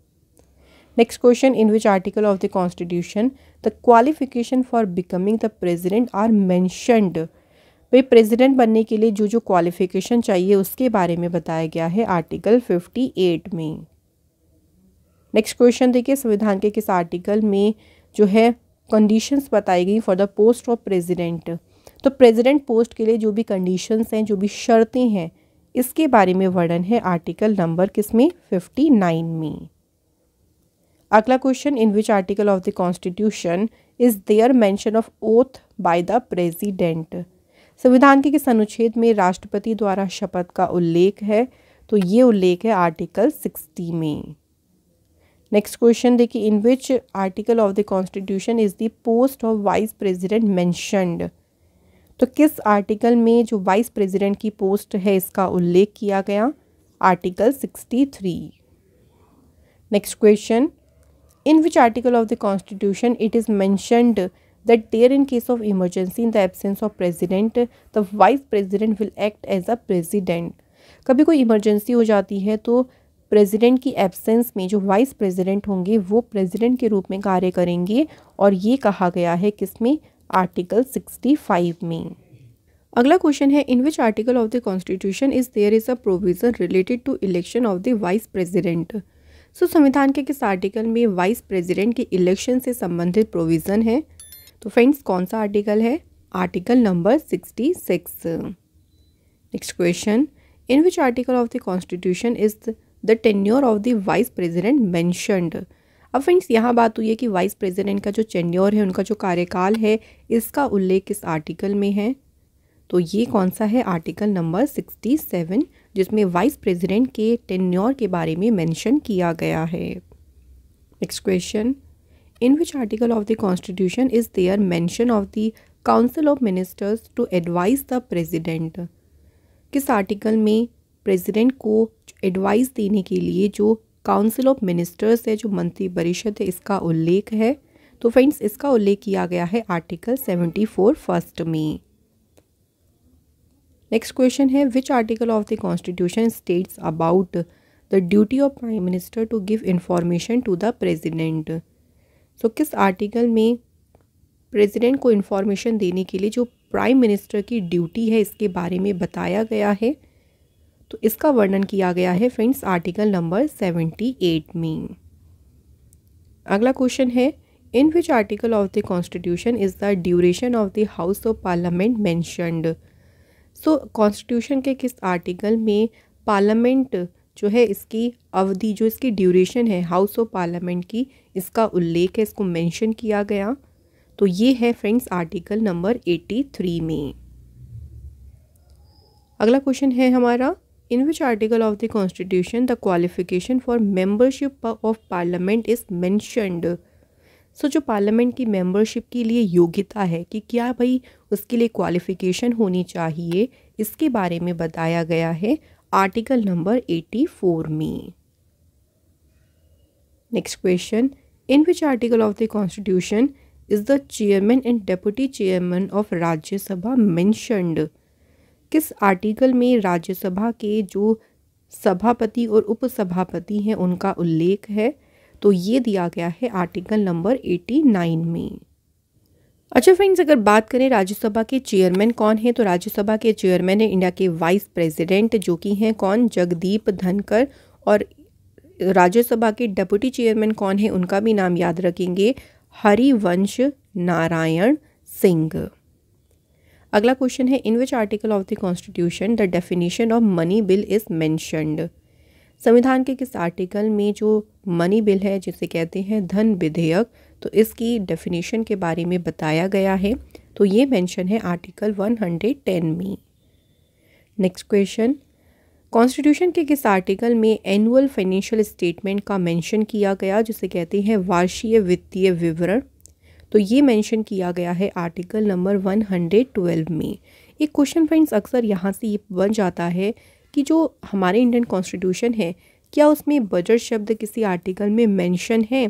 next question in which article of the constitution the qualification for becoming the president are mentioned भाई प्रेजिडेंट बनने के लिए जो जो क्वालिफिकेशन चाहिए उसके बारे में बताया गया है आर्टिकल 58 में नेक्स्ट क्वेश्चन देखिए संविधान के किस आर्टिकल में जो है कंडीशंस बताई गई for the post of president तो प्रेसिडेंट पोस्ट के लिए जो भी कंडीशंस हैं जो भी शर्तें हैं इसके बारे में वर्णन है आर्टिकल नंबर किस में फिफ्टी नाइन में अगला question in which article of the constitution is there mention of oath by the president संविधान के किस अनुच्छेद में राष्ट्रपति द्वारा शपथ का उल्लेख है तो ये उल्लेख है आर्टिकल सिक्सटी में नेक्स्ट क्वेश्चन देखिए in which article of the constitution is the post of vice president mentioned तो किस आर्टिकल में जो वाइस प्रेसिडेंट की पोस्ट है इसका उल्लेख किया गया article 63 next question in which article of the constitution it is mentioned that there in case of emergency in the absence of president the vice president will act as a president कभी कोई emergency हो जाती है तो president की absence में जो vice president होंगे वो प्रेजिडेंट के रूप में कार्य करेंगे और ये कहा गया है किसमें आर्टिकल 65 में अगला क्वेश्चन है in which article of the constitution is there is a provision related to election of the vice president so संविधान के किस आर्टिकल में वाइस प्रेसिडेंट के इलेक्शन से संबंधित प्रोविज़न है तो फ्रेंड्स कौन सा आर्टिकल है article number sixty six next question in which article of the constitution is the tenure of the vice president mentioned अब फ्रेंड्स यहाँ बात हुई है कि वाइस प्रेसिडेंट का जो चेन्योर है उनका जो कार्यकाल है इसका उल्लेख किस आर्टिकल में है तो ये कौन सा है आर्टिकल नंबर 67 जिसमें वाइस प्रेसिडेंट के टेन्योर के बारे में मेंशन किया गया है next question in which article of the constitution is there mention of the council of ministers to advise the president किस आर्टिकल में प्रेसिडेंट को एडवाइस देने के लिए जो काउंसिल ऑफ मिनिस्टर्स है जो मंत्री परिषद है इसका उल्लेख है तो फ्रेंड्स इसका उल्लेख किया गया है आर्टिकल सेवेंटी फोर फर्स्ट में नेक्स्ट क्वेश्चन है which article of the constitution states about the duty of prime minister to give information to the president so किस आर्टिकल में प्रेजिडेंट को इन्फॉर्मेशन देने के लिए जो प्राइम मिनिस्टर की ड्यूटी है इसके बारे में बताया गया है तो इसका वर्णन किया गया है friends article number seventy eight में अगला क्वेश्चन है in which article of the constitution is the duration of the house of parliament mentioned so constitution के किस आर्टिकल में पार्लियामेंट जो है इसकी अवधि जो इसकी ड्यूरेशन है हाउस ऑफ पार्लियामेंट की इसका उल्लेख है इसको मैंशन किया गया तो ये है friends article number eighty three में अगला क्वेश्चन है हमारा in which article of the constitution the qualification for membership of parliament is mentioned so so, जो पार्लियामेंट की मेंबरशिप के लिए योग्यता है कि क्या भाई उसके लिए क्वालिफ़िकेशन होनी चाहिए इसके बारे में बताया गया है आर्टिकल नंबर एटी फोर में next question in which article of the constitution is the chairman and deputy chairman of Rajya Sabha mentioned किस आर्टिकल में राज्यसभा के जो सभापति और उपसभापति हैं उनका उल्लेख है तो ये दिया गया है आर्टिकल नंबर 89 में अच्छा फ्रेंड्स अगर बात करें राज्यसभा के चेयरमैन कौन हैं तो राज्यसभा के चेयरमैन है इंडिया के वाइस प्रेसिडेंट जो कि हैं कौन जगदीप धनकर और राज्यसभा के डेप्यूटी चेयरमैन कौन है उनका भी नाम याद रखेंगे हरिवंश नारायण सिंह अगला क्वेश्चन है in which article of the constitution the definition of money bill is mentioned संविधान के किस आर्टिकल में जो मनी बिल है जिसे कहते हैं धन विधेयक तो इसकी डेफिनेशन के बारे में बताया गया है तो ये मेंशन है आर्टिकल 110 में नेक्स्ट क्वेश्चन कॉन्स्टिट्यूशन के किस आर्टिकल में एनुअल फाइनेंशियल स्टेटमेंट का मेंशन किया गया जिसे कहते हैं वार्षीय वित्तीय विवरण तो ये मेंशन किया गया है आर्टिकल नंबर 112 में एक क्वेश्चन फ्रेंड्स अक्सर यहाँ से ये बन जाता है कि जो हमारे इंडियन कॉन्स्टिट्यूशन है क्या उसमें बजट शब्द किसी आर्टिकल में मेंशन है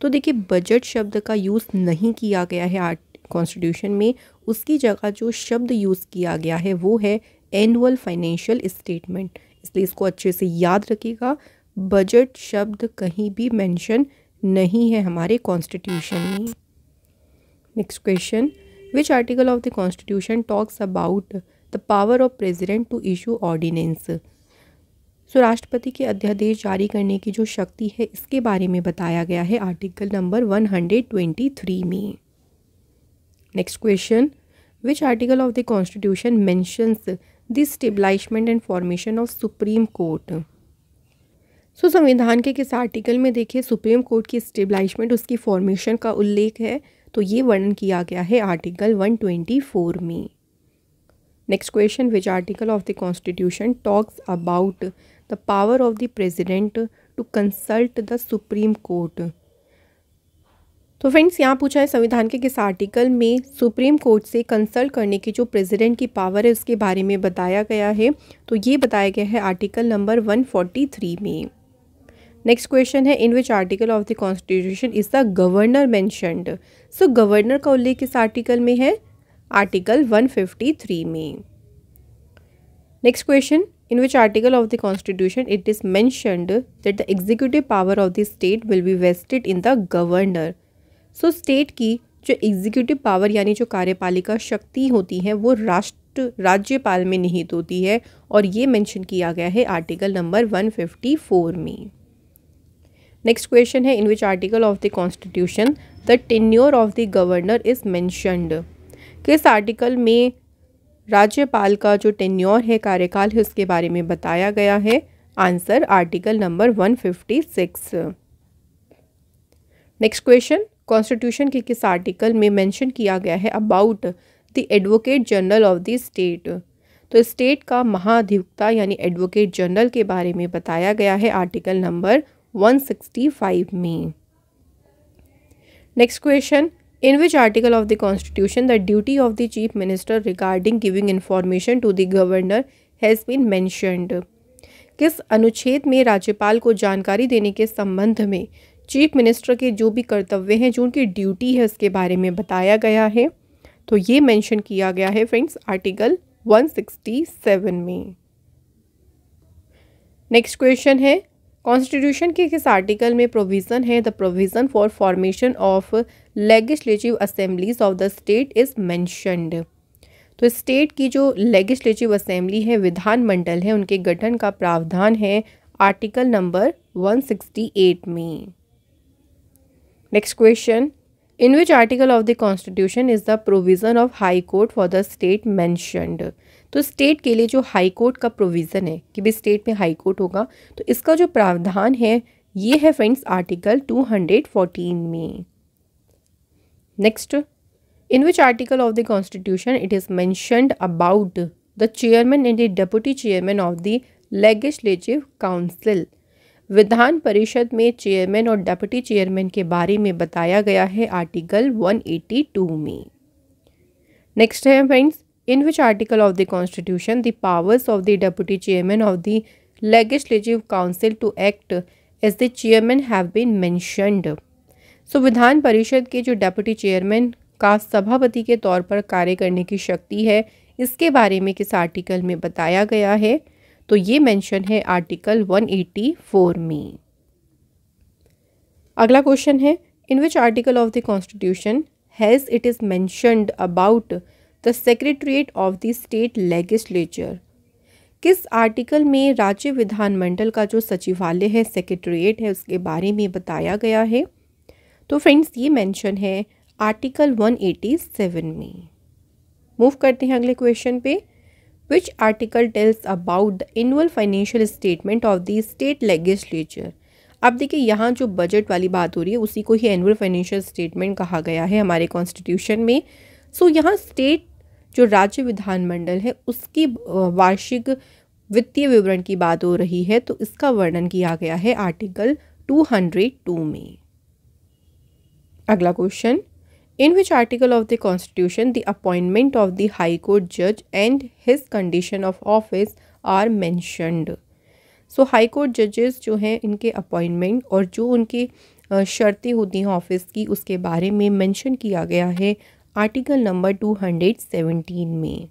तो देखिए बजट शब्द का यूज़ नहीं किया गया है आर्ट कॉन्स्टिट्यूशन में उसकी जगह जो शब्द यूज़ किया गया है वो है एनुअल फाइनेंशियल स्टेटमेंट इसलिए इसको अच्छे से याद रखिएगा बजट शब्द कहीं भी मेंशन नहीं है हमारे कॉन्स्टिट्यूशन में next question which article of the constitution talks about the power of president to issue ordinance so राष्ट्रपति के अध्यादेश जारी करने की जो शक्ति है इसके बारे में बताया गया है article number one hundred twenty three में next question which article of the constitution mentions the establishment and formation of supreme court so संविधान के किस आर्टिकल में देखिए सुप्रीम कोर्ट की स्टेब्लाइशमेंट उसकी फॉर्मेशन का उल्लेख है तो ये वर्णन किया गया है आर्टिकल 124 में next question which article of the constitution talks about the power of the president to consult the supreme court तो फ्रेंड्स यहाँ पूछा है संविधान के किस आर्टिकल में सुप्रीम कोर्ट से कंसल्ट करने की जो प्रेसिडेंट की पावर है उसके बारे में बताया गया है तो ये बताया गया है आर्टिकल नंबर 143 में नेक्स्ट क्वेश्चन है in which article of the constitution is the governor mentioned so governor का उल्लेख इस आर्टिकल में है आर्टिकल 153 में next question in which article of the constitution it is mentioned that the executive power of the state will be vested in the governor so state की जो executive power यानी जो कार्यपालिका शक्ति होती है वो राष्ट्र राज्यपाल में निहित होती है और ये मेंशन किया गया है आर्टिकल नंबर 154 में नेक्स्ट क्वेश्चन है in which article of the constitution the tenure of the governor is mentioned किस आर्टिकल में राज्यपाल का जो टेन्योर है कार्यकाल है उसके बारे में बताया गया है answer article number 156 next question constitution के किस आर्टिकल में मेंशन किया गया है about the advocate general of the state तो स्टेट का महाधिवक्ता यानी एडवोकेट जनरल के बारे में बताया गया है आर्टिकल नंबर 165 में next question in which article of the constitution the duty of the chief minister regarding giving information to the governor has been mentioned किस अनुच्छेद में राज्यपाल को जानकारी देने के संबंध में चीफ मिनिस्टर के जो भी कर्तव्य हैं जो उनकी ड्यूटी है उसके बारे में बताया गया है तो ये मेंशन किया गया है फ्रेंड्स आर्टिकल 167 में नेक्स्ट क्वेश्चन है कॉन्स्टिट्यूशन के किस आर्टिकल में प्रोविज़न है the provision for formation of legislative assemblies of the state is mentioned तो स्टेट की जो लेगिस्लेटिव असेंबली है विधानमंडल है उनके गठन का प्रावधान है आर्टिकल नंबर 168 में next question in which article of the constitution is the provision of high court for the state mentioned तो स्टेट के लिए जो हाई कोर्ट का प्रोविज़न है कि भाई स्टेट में हाई कोर्ट होगा तो इसका जो प्रावधान है ये है फ्रेंड्स आर्टिकल 214 में next in which article of the constitution it is mentioned about the chairman and the deputy chairman of the legislative council विधान परिषद में चेयरमैन और डेप्यूटी चेयरमैन के बारे में बताया गया है आर्टिकल 182 में नेक्स्ट है friends in which article of the constitution the powers of the deputy chairman of the legislative council to act as the chairman have been mentioned so so, विधान परिषद के जो डेप्यूटी चेयरमैन का सभापति के तौर पर कार्य करने की शक्ति है इसके बारे में किस आर्टिकल में बताया गया है तो ये मेंशन है आर्टिकल 184 में अगला क्वेश्चन है in which article of the constitution has it is mentioned about the secretariat of the state legislature किस आर्टिकल में राज्य विधानमंडल का जो सचिवालय है सेक्रेटरीट है उसके बारे में बताया गया है तो फ्रेंड्स ये मेंशन है आर्टिकल 187 में मूव करते हैं अगले क्वेश्चन पे which article tells about the annual financial statement of the state legislature अब देखिए यहाँ जो बजट वाली बात हो रही है उसी को ही एनुअल फाइनेंशियल स्टेटमेंट कहा गया है हमारे कॉन्स्टिट्यूशन में सो so, यहाँ स्टेट जो राज्य विधानमंडल है उसकी वार्षिक वित्तीय विवरण की बात हो रही है तो इसका वर्णन किया गया है आर्टिकल 202 में अगला question in which article of the constitution the appointment of the high court जज and his condition of office are mentioned so high court जजेस जो हैं इनके अपॉइंटमेंट और जो उनके शर्तें होती हैं ऑफिस की उसके बारे में मैंशन किया गया है article number two hundred seventeen में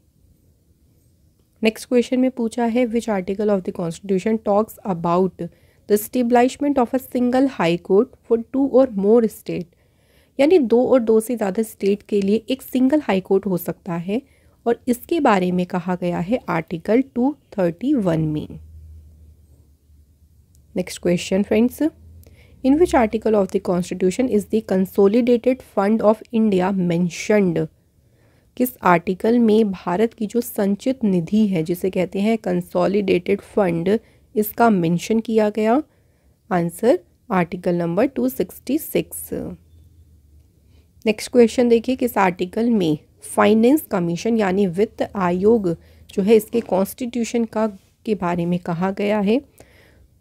नेक्स्ट क्वेश्चन में पूछा है which article of the constitution talks about the establishment of a single high court for two or more state यानी दो और दो से ज़्यादा स्टेट के लिए एक सिंगल हाई कोर्ट हो सकता है और इसके बारे में कहा गया है आर्टिकल टू थर्टी वन में next question friends in which article of the constitution is the consolidated fund of India mentioned किस आर्टिकल में भारत की जो संचित निधि है जिसे कहते हैं कंसोलिडेटेड फंड इसका मेंशन किया गया answer article number 266 next question देखिए किस आर्टिकल में फाइनेंस कमीशन यानी वित्त आयोग जो है इसके कॉन्स्टिट्यूशन का के बारे में कहा गया है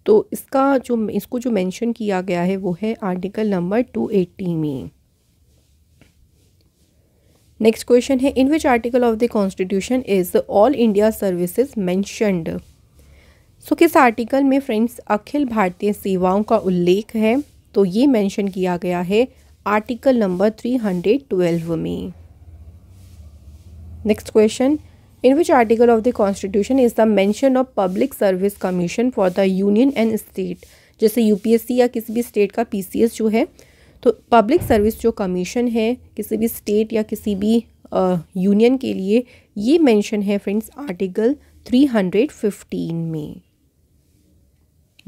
तो इसका जो इसको जो मेंशन किया गया है वो है आर्टिकल नंबर टू एट्टी में नेक्स्ट क्वेश्चन है in which article of the constitution is all India services mentioned so किस आर्टिकल में फ्रेंड्स अखिल भारतीय सेवाओं का उल्लेख है तो ये मेंशन किया गया है article number three hundred twelve में next question In which article of the constitution is the mention of public service commission for the union and state जैसे सी या किसी भी स्टेट का एस जो है तो पब्लिक सर्विस जो कमीशन है किसी भी स्टेट या किसी भी यूनियन के लिए ये मेंशन है फ्रेंड्स आर्टिकल 315 में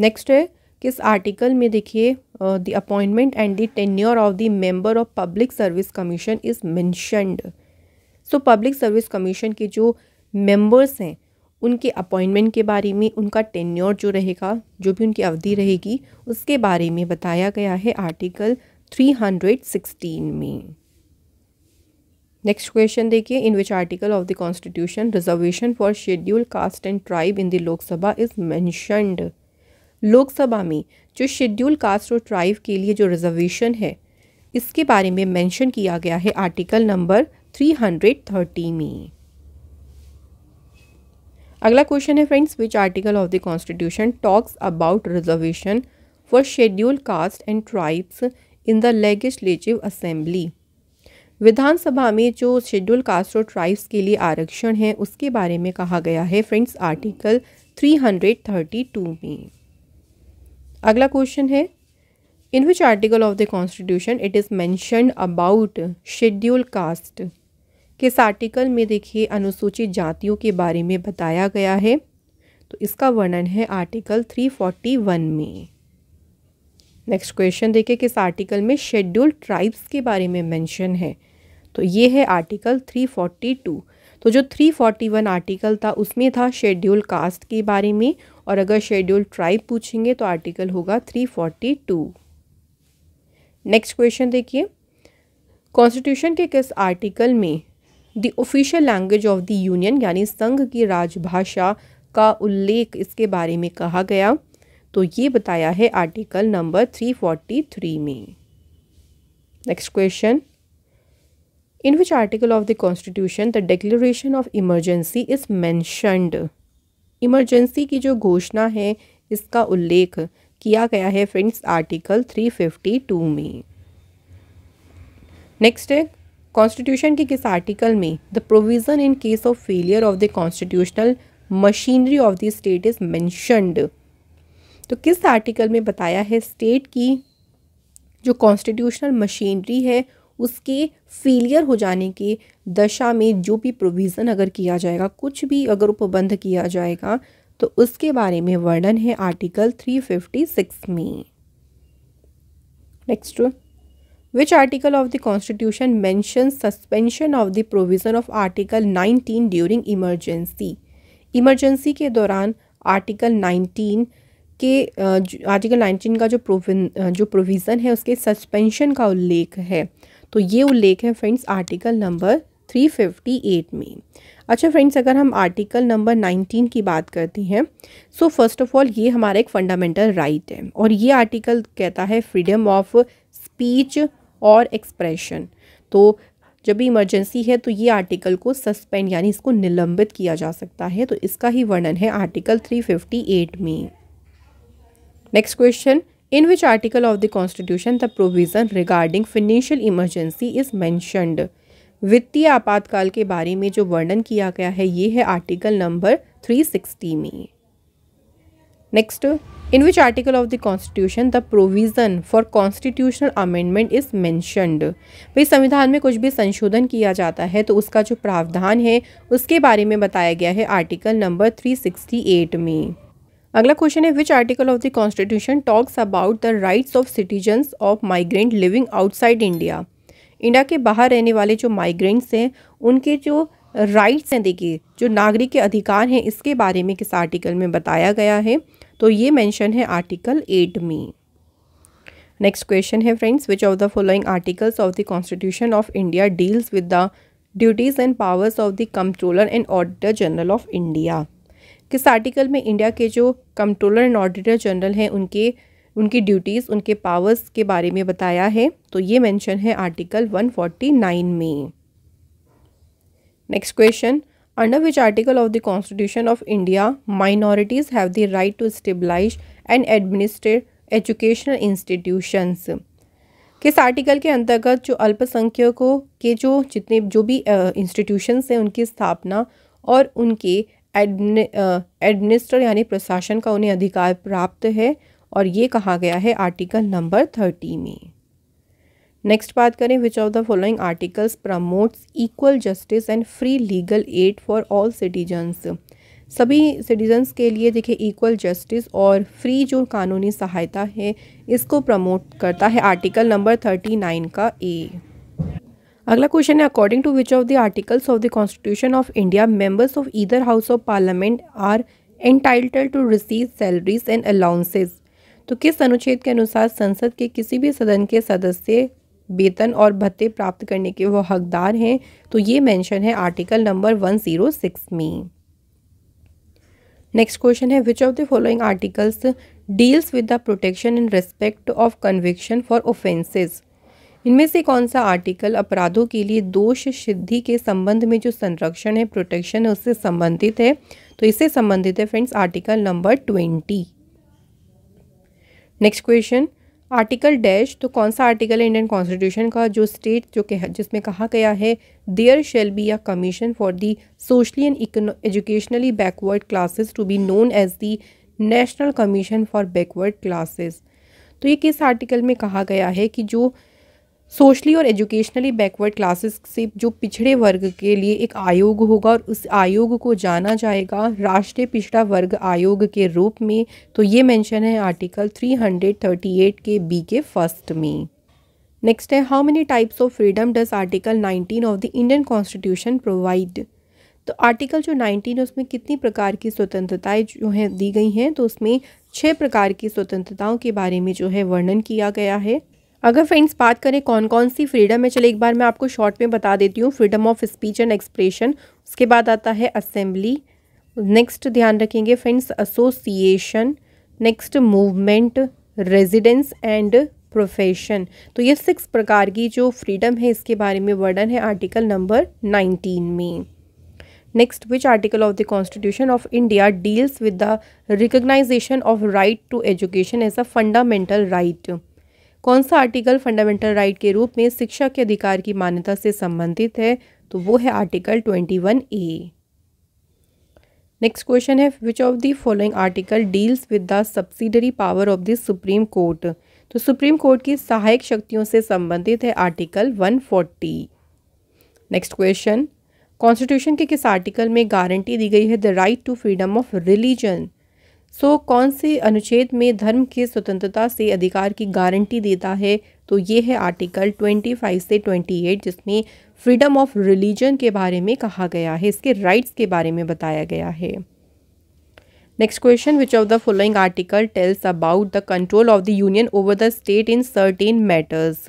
नेक्स्ट है किस आर्टिकल में देखिए the appointment and the tenure of the member of public service commission is mentioned so public service commission के जो मेंबर्स हैं उनके अपॉइंटमेंट के बारे में उनका टेन्योर जो रहेगा जो भी उनकी अवधि रहेगी उसके बारे में बताया गया है आर्टिकल 316 में नेक्स्ट क्वेश्चन देखिए in which article of the constitution reservation for schedule caste and tribe in the Lok Sabha is mentioned Lok Sabha में जो शेड्यूल कास्ट और ट्राइब के लिए जो रिजर्वेशन है इसके बारे में मेंशन किया गया है आर्टिकल नंबर 330 में अगला क्वेश्चन है friends which article of the constitution talks about reservation for schedule caste and tribes in the legislative assembly विधानसभा में जो शेड्यूल कास्ट और ट्राइब्स के लिए आरक्षण है उसके बारे में कहा गया है फ्रेंड्स आर्टिकल 332 में अगला क्वेश्चन है in which article of the constitution it is mentioned about schedule caste कि इस आर्टिकल में देखिए अनुसूचित जातियों के बारे में बताया गया है तो इसका वर्णन है आर्टिकल 341 में नेक्स्ट क्वेश्चन देखिए किस आर्टिकल में शेड्यूल्ड ट्राइब्स के बारे में मेंशन है तो ये है आर्टिकल 342 तो जो 341 आर्टिकल था उसमें था शेड्यूल कास्ट के बारे में और अगर शेड्यूल ट्राइब पूछेंगे तो आर्टिकल होगा 342 नेक्स्ट क्वेश्चन देखिए कॉन्स्टिट्यूशन के किस आर्टिकल में the official language of the union यानी संघ की राजभाषा का उल्लेख इसके बारे में कहा गया तो ये बताया है आर्टिकल नंबर 343 में next question in which article of the constitution the declaration of emergency is mentioned emergency की जो घोषणा है इसका उल्लेख किया गया है फ्रेंड्स आर्टिकल 352 में नेक्स्ट है कॉन्स्टिट्यूशन के किस आर्टिकल में the provision in case of failure of the constitutional machinery of the state is mentioned तो किस आर्टिकल में बताया है स्टेट की जो कॉन्स्टिट्यूशनल मशीनरी है उसके फेलियर हो जाने के दशा में जो भी प्रोविज़न अगर किया जाएगा कुछ भी अगर उपबंध किया जाएगा तो उसके बारे में वर्णन है आर्टिकल 356 में next Which article of the constitution mentions suspension of the provision of article 19 during emergency? emergency के दौरान article 19 के आर्टिकल 19 का जो प्रोविन जो प्रोविज़न है उसके सस्पेंशन का उल्लेख है तो ये उल्लेख है फ्रेंड्स आर्टिकल नंबर 358 में अच्छा फ्रेंड्स अगर हम आर्टिकल नंबर 19 की बात करते हैं सो फर्स्ट ऑफ ऑल ये हमारा एक फंडामेंटल राइट right है और ये आर्टिकल कहता है फ्रीडम ऑफ स्पीच और एक्सप्रेशन तो जब इमरजेंसी है तो ये आर्टिकल को सस्पेंड यानी इसको निलंबित किया जा सकता है तो इसका ही वर्णन है आर्टिकल 358 में next question in which article of the constitution the provision regarding financial emergency is mentioned वित्तीय आपातकाल के बारे में जो वर्णन किया गया है ये है आर्टिकल नंबर 360 में next in which article of the constitution the provision for constitutional amendment is mentioned भाई संविधान में कुछ भी संशोधन किया जाता है तो उसका जो प्रावधान है उसके बारे में बताया गया है आर्टिकल नंबर 368 में अगला क्वेश्चन है which article of the constitution talks about the rights of citizens of migrant living outside India India के बाहर रहने वाले जो माइग्रेंट्स हैं उनके जो राइट्स हैं देखिए जो नागरिक के अधिकार हैं इसके बारे में किस आर्टिकल में बताया गया है तो ये मेंशन है आर्टिकल एट में नेक्स्ट क्वेश्चन है friends which of the following articles of the constitution of India deals with the duties and powers of the controller and auditor general of India किस आर्टिकल में India के जो controller and auditor general हैं उनके उनकी duties उनके powers के बारे में बताया है तो ये मेंशन है आर्टिकल 149 में next question under which article of the constitution of India minorities have the right to stabilize and administrate educational institutions किस आर्टिकल के अंतर्गत जो अल्पसंख्यकों के जो जितने जो भी इंस्टीट्यूशंस हैं उनकी स्थापना और उनके एडमिनिस्टर यानी प्रशासन का उन्हें अधिकार प्राप्त है और ये कहा गया है आर्टिकल नंबर थर्टी में नेक्स्ट बात करें which of the following articles promotes equal justice and free legal aid for all citizens सभी सिटीजन्स के लिए देखिए इक्वल जस्टिस और फ्री जो कानूनी सहायता है इसको प्रमोट करता है आर्टिकल नंबर थर्टी नाइन का ए अगला क्वेश्चन है according to which of the articles of the constitution of India members of either house of parliament are entitled to receive salaries and allowances तो किस अनुच्छेद के अनुसार संसद के किसी भी सदन के सदस्य वेतन और भत्ते प्राप्त करने के वो हकदार हैं तो ये मेंशन है आर्टिकल नंबर 106 में नेक्स्ट क्वेश्चन है which of the following articles deals with the protection in respect of conviction for offences इनमें से कौन सा आर्टिकल अपराधों के लिए दोष सिद्धि के संबंध में जो संरक्षण है प्रोटेक्शन है उससे संबंधित है तो इससे संबंधित है friends article number twenty next question article dash तो कौन सा आर्टिकल है इंडियन कॉन्स्टिट्यूशन का जो स्टेट जो कह जिसमें कहा गया है there shall be a commission for the socially and educationally backward classes to be known as the national commission for backward classes तो ये किस आर्टिकल में कहा गया है कि जो सोशली और एजुकेशनली बैकवर्ड क्लासेस से जो पिछड़े वर्ग के लिए एक आयोग होगा और उस आयोग को जाना जाएगा राष्ट्रीय पिछड़ा वर्ग आयोग के रूप में तो ये मेंशन है आर्टिकल 338 के बी के फर्स्ट में नेक्स्ट है how many types of freedom does article 19 of the Indian constitution provide तो आर्टिकल जो 19 है उसमें कितनी प्रकार की स्वतंत्रताएं जो हैं दी गई हैं तो उसमें छः प्रकार की स्वतंत्रताओं के बारे में जो है वर्णन किया गया है अगर फ्रेंड्स बात करें कौन कौन सी फ्रीडम है चले एक बार मैं आपको शॉर्ट में बता देती हूँ freedom of speech and expression उसके बाद आता है असेंबली नेक्स्ट ध्यान रखेंगे friends association next movement residence and profession तो ये सिक्स प्रकार की जो फ्रीडम है इसके बारे में वर्णन है आर्टिकल नंबर नाइनटीन में next which article of the constitution of India deals with the recognition of right to education as a fundamental right कौन सा आर्टिकल फंडामेंटल राइट के रूप में शिक्षा के अधिकार की मान्यता से संबंधित है तो वो है article twenty one A next question है which of the following article deals with the subsidiary power of the supreme court तो सुप्रीम कोर्ट की सहायक शक्तियों से संबंधित है article one forty next question constitution के किस आर्टिकल में गारंटी दी गई है the right to freedom of religion so so, कौन से अनुच्छेद में धर्म के स्वतंत्रता से अधिकार की गारंटी देता है तो ये है आर्टिकल 25 से 28 जिसमें फ्रीडम ऑफ रिलीजन के बारे में कहा गया है इसके राइट्स के बारे में बताया गया है next question which of the following article tells about the control of the union over the state in certain matters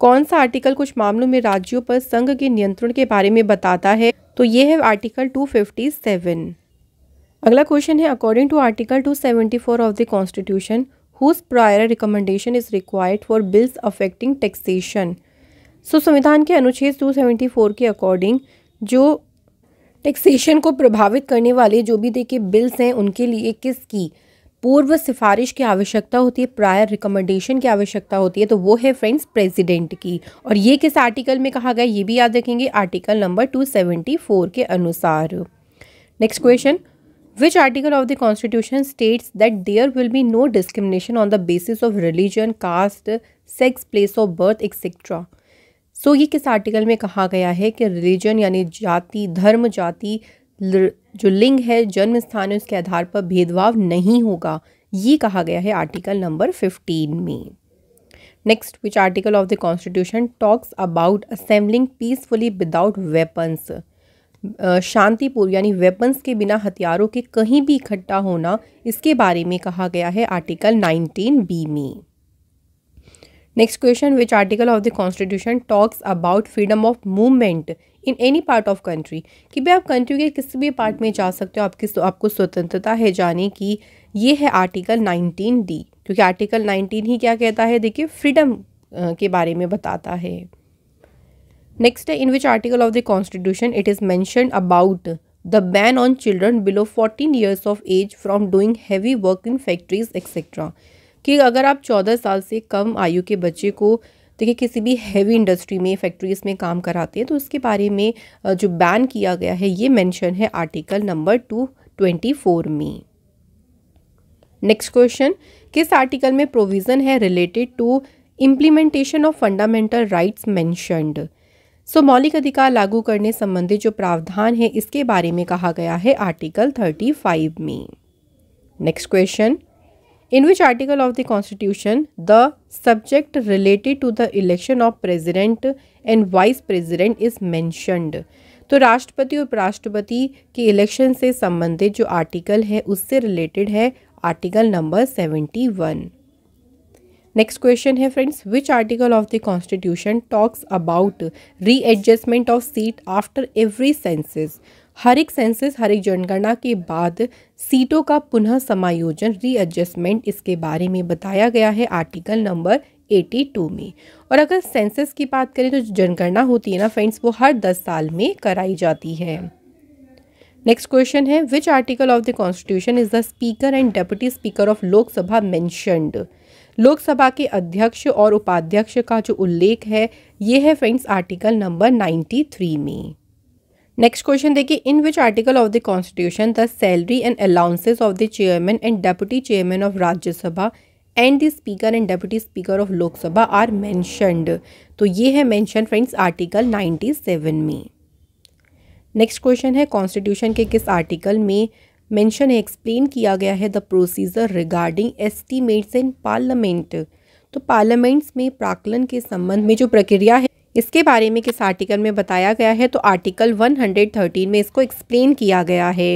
कौन सा आर्टिकल कुछ मामलों में राज्यों पर संघ के नियंत्रण के बारे में बताता है तो ये है आर्टिकल 257 अगला क्वेश्चन है according to article 274 of the constitution whose prior recommendation is required for bills affecting taxation so संविधान के अनुच्छेद 274 के अकॉर्डिंग जो टैक्सेशन को प्रभावित करने वाले जो भी देखिए बिल्स हैं उनके लिए किसकी पूर्व सिफारिश की आवश्यकता होती है प्रायर रिकमेंडेशन की आवश्यकता होती है तो वो है फ्रेंड्स प्रेसिडेंट की और ये किस आर्टिकल में कहा गया ये भी याद रखेंगे आर्टिकल नंबर 274 के अनुसार next question Which article of the Constitution states that there will be no discrimination on the basis of religion, caste, sex, place of birth, etc. So so, ये किस आर्टिकल में कहा गया है कि रिलीजन यानी जाति धर्म जाति जो लिंग है जन्म स्थान है उसके आधार पर भेदभाव नहीं होगा ये कहा गया है आर्टिकल नंबर फिफ्टीन में next which article of the constitution talks about assembling peacefully without weapons शांतिपूर्व यानी वेपन्स के बिना हथियारों के कहीं भी इकट्ठा होना इसके बारे में कहा गया है आर्टिकल 19 बी में next question which article of the constitution talks about freedom of movement in any part of country कि भाई आप कंट्री के किसी भी पार्ट में जा सकते हो आपकी आपको स्वतंत्रता है जाने की ये है आर्टिकल 19 डी क्योंकि आर्टिकल 19 ही क्या कहता है देखिए फ्रीडम के बारे में बताता है है in which article of the constitution it is mention about the ban on children below fourteen years of age from doing heavy work in factories etcetera कि अगर आप चौदह साल से कम आयु के बच्चे को देखिए किसी भी हैवी इंडस्ट्री में फैक्ट्रीज़ में काम कराते हैं तो उसके बारे में जो बैन किया गया है ये मैंशन है article number two twenty four में नेक्स्ट क्वेश्चन किस आर्टिकल में प्रोविज़न है related to implementation of fundamental rights mentioned so मौलिक अधिकार लागू करने संबंधी जो प्रावधान है इसके बारे में कहा गया है आर्टिकल 35 में next question in which article of the constitution the subject related to the election of president and vice president is mentioned तो राष्ट्रपति और उपराष्ट्रपति के इलेक्शन से संबंधित जो आर्टिकल है उससे रिलेटेड है article number seventy one next question है friends which article of the constitution talks about readjustment of seat after every census हर एक सेंसेस हर एक जनगणना के बाद सीटों का पुनः समायोजन रीएडजस्टमेंट इसके बारे में बताया गया है आर्टिकल नंबर 82 में और अगर सेंसेस की बात करें तो जनगणना होती है ना फ्रेंड्स वो हर 10 साल में कराई जाती है नेक्स्ट क्वेश्चन है which article of the constitution is the speaker and deputy speaker of Lok Sabha mentioned Lok Sabha के अध्यक्ष और उपाध्यक्ष का जो उल्लेख है ये है फ्रेंड्स आर्टिकल नंबर 93 में नेक्स्ट क्वेश्चन देखिए in which article of the constitution the salary and allowances of the chairman and deputy chairman of Rajya Sabha and the speaker and deputy speaker of Lok Sabha are mentioned तो ये है mention friends article 97 में next question है constitution के किस article में mention है explain किया गया है the procedure regarding estimates in parliament तो पार्लियामेंट्स में प्राकलन के संबंध में जो प्रक्रिया है इसके बारे में किस आर्टिकल में बताया गया है तो आर्टिकल 113 में इसको एक्सप्लेन किया गया है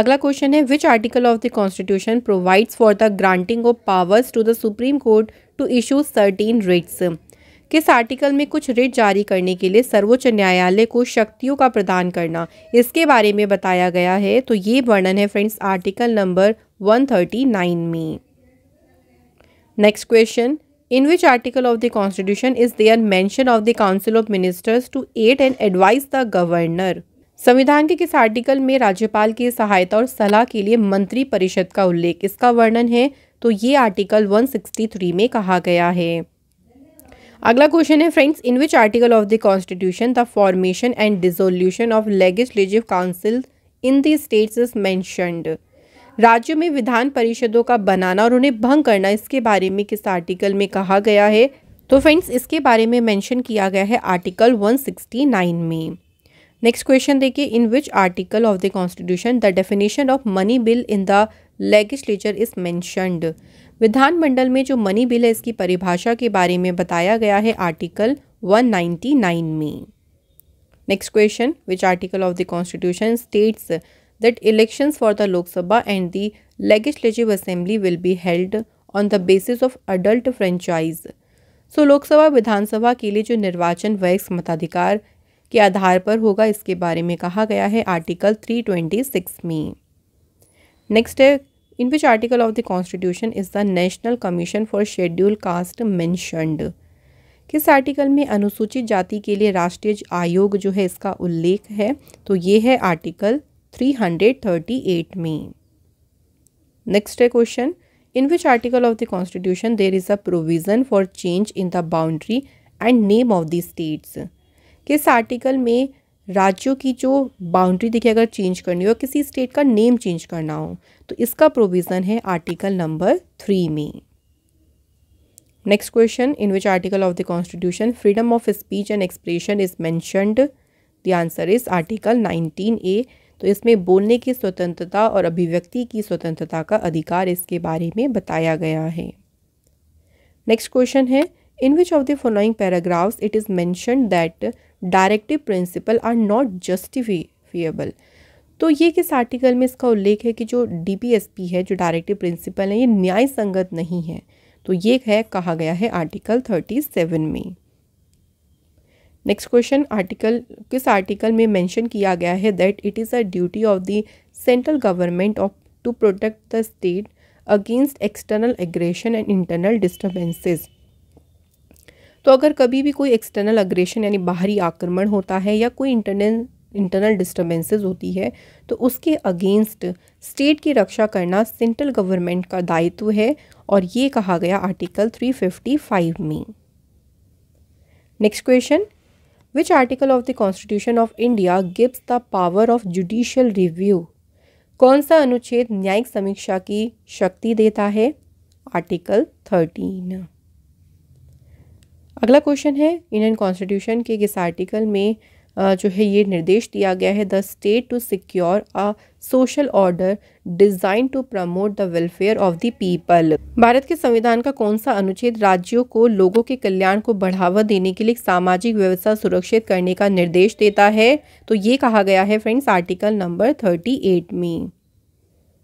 अगला क्वेश्चन है which article of the constitution provides for the granting of powers to the supreme court to issue certain writs किस आर्टिकल में कुछ रिट जारी करने के लिए सर्वोच्च न्यायालय को शक्तियों का प्रदान करना इसके बारे में बताया गया है तो ये वर्णन है फ्रेंड्स आर्टिकल नंबर 139 में next question in which article of the constitution is there mention of the council of ministers to aid and advise the governor संविधान के किस आर्टिकल में राज्यपाल की सहायता और सलाह के लिए मंत्री परिषद का उल्लेख इसका वर्णन है तो ये आर्टिकल 163 में कहा गया है अगला क्वेश्चन है friends in which article of the constitution the formation and dissolution of legislative council in the states is mentioned राज्यों में विधान परिषदों का बनाना और उन्हें भंग करना इसके बारे में किस आर्टिकल में कहा गया है तो फ्रेंड्स इसके बारे में मेंशन किया गया है आर्टिकल 169 में नेक्स्ट क्वेश्चन देखिए in which article of the constitution the definition of money bill in the legislature is mentioned विधानमंडल में जो मनी बिल है इसकी परिभाषा के बारे में बताया गया है आर्टिकल 199 में next question which article of the constitution states that election for the Lok Sabha and the legislative assembly will be held on the basis of adult franchise so Lok Sabha विधानसभा के लिए जो निर्वाचन वयस्क मताधिकार के आधार पर होगा इसके बारे में कहा गया है आर्टिकल 326 में नेक्स्ट है in which article of the constitution is the national commission for schedule caste mentioned किस आर्टिकल में अनुसूचित जाति के लिए राष्ट्रीय आयोग जो है इसका उल्लेख है तो ये है आर्टिकल 338 में नेक्स्ट है question in which article of the constitution there is a provision for change in the boundary and name of the states किस आर्टिकल में राज्यों की जो बाउंड्री देखिए अगर चेंज करनी हो किसी स्टेट का नेम चेंज करना हो तो इसका प्रोविज़न है आर्टिकल नंबर थ्री में next question in which article of the constitution freedom of speech and expression is mentioned the answer is article nineteen A तो इसमें बोलने की स्वतंत्रता और अभिव्यक्ति की स्वतंत्रता का अधिकार इसके बारे में बताया गया है नेक्स्ट क्वेश्चन है in which of the following paragraphs it is mention that directive principle are not justifiable तो ये किस आर्टिकल में इसका उल्लेख है कि जो डीपीएसपी है जो डायरेक्टिव प्रिंसिपल है ये न्याय संगत नहीं है तो ये है कहा गया है आर्टिकल थर्टी सेवन में नेक्स्ट क्वेश्चन आर्टिकल किस आर्टिकल में मेंशन किया गया है that it is a duty of the central government of to protect the state against external aggression and internal disturbances तो अगर कभी भी कोई एक्सटर्नल अग्रेशन यानी बाहरी आक्रमण होता है या कोई इंटरनल इंटरनल डिस्टर्बेंसेस होती है तो उसके अगेंस्ट स्टेट की रक्षा करना सेंट्रल गवर्नमेंट का दायित्व है और ये कहा गया आर्टिकल 355 में next question which article of the constitution of India gives the power of judicial review कौन सा अनुच्छेद न्यायिक समीक्षा की शक्ति देता है आर्टिकल थर्टीन अगला क्वेश्चन है इंडियन कॉन्स्टिट्यूशन के किस आर्टिकल में जो है ये निर्देश दिया गया है the state to secure a social order design to promote the welfare of the people Bharat के संविधान का कौन सा अनुच्छेद राज्यों को लोगों के कल्याण को बढ़ावा देने के लिए सामाजिक व्यवस्था सुरक्षित करने का निर्देश देता है तो ये कहा गया है friends article number thirty eight में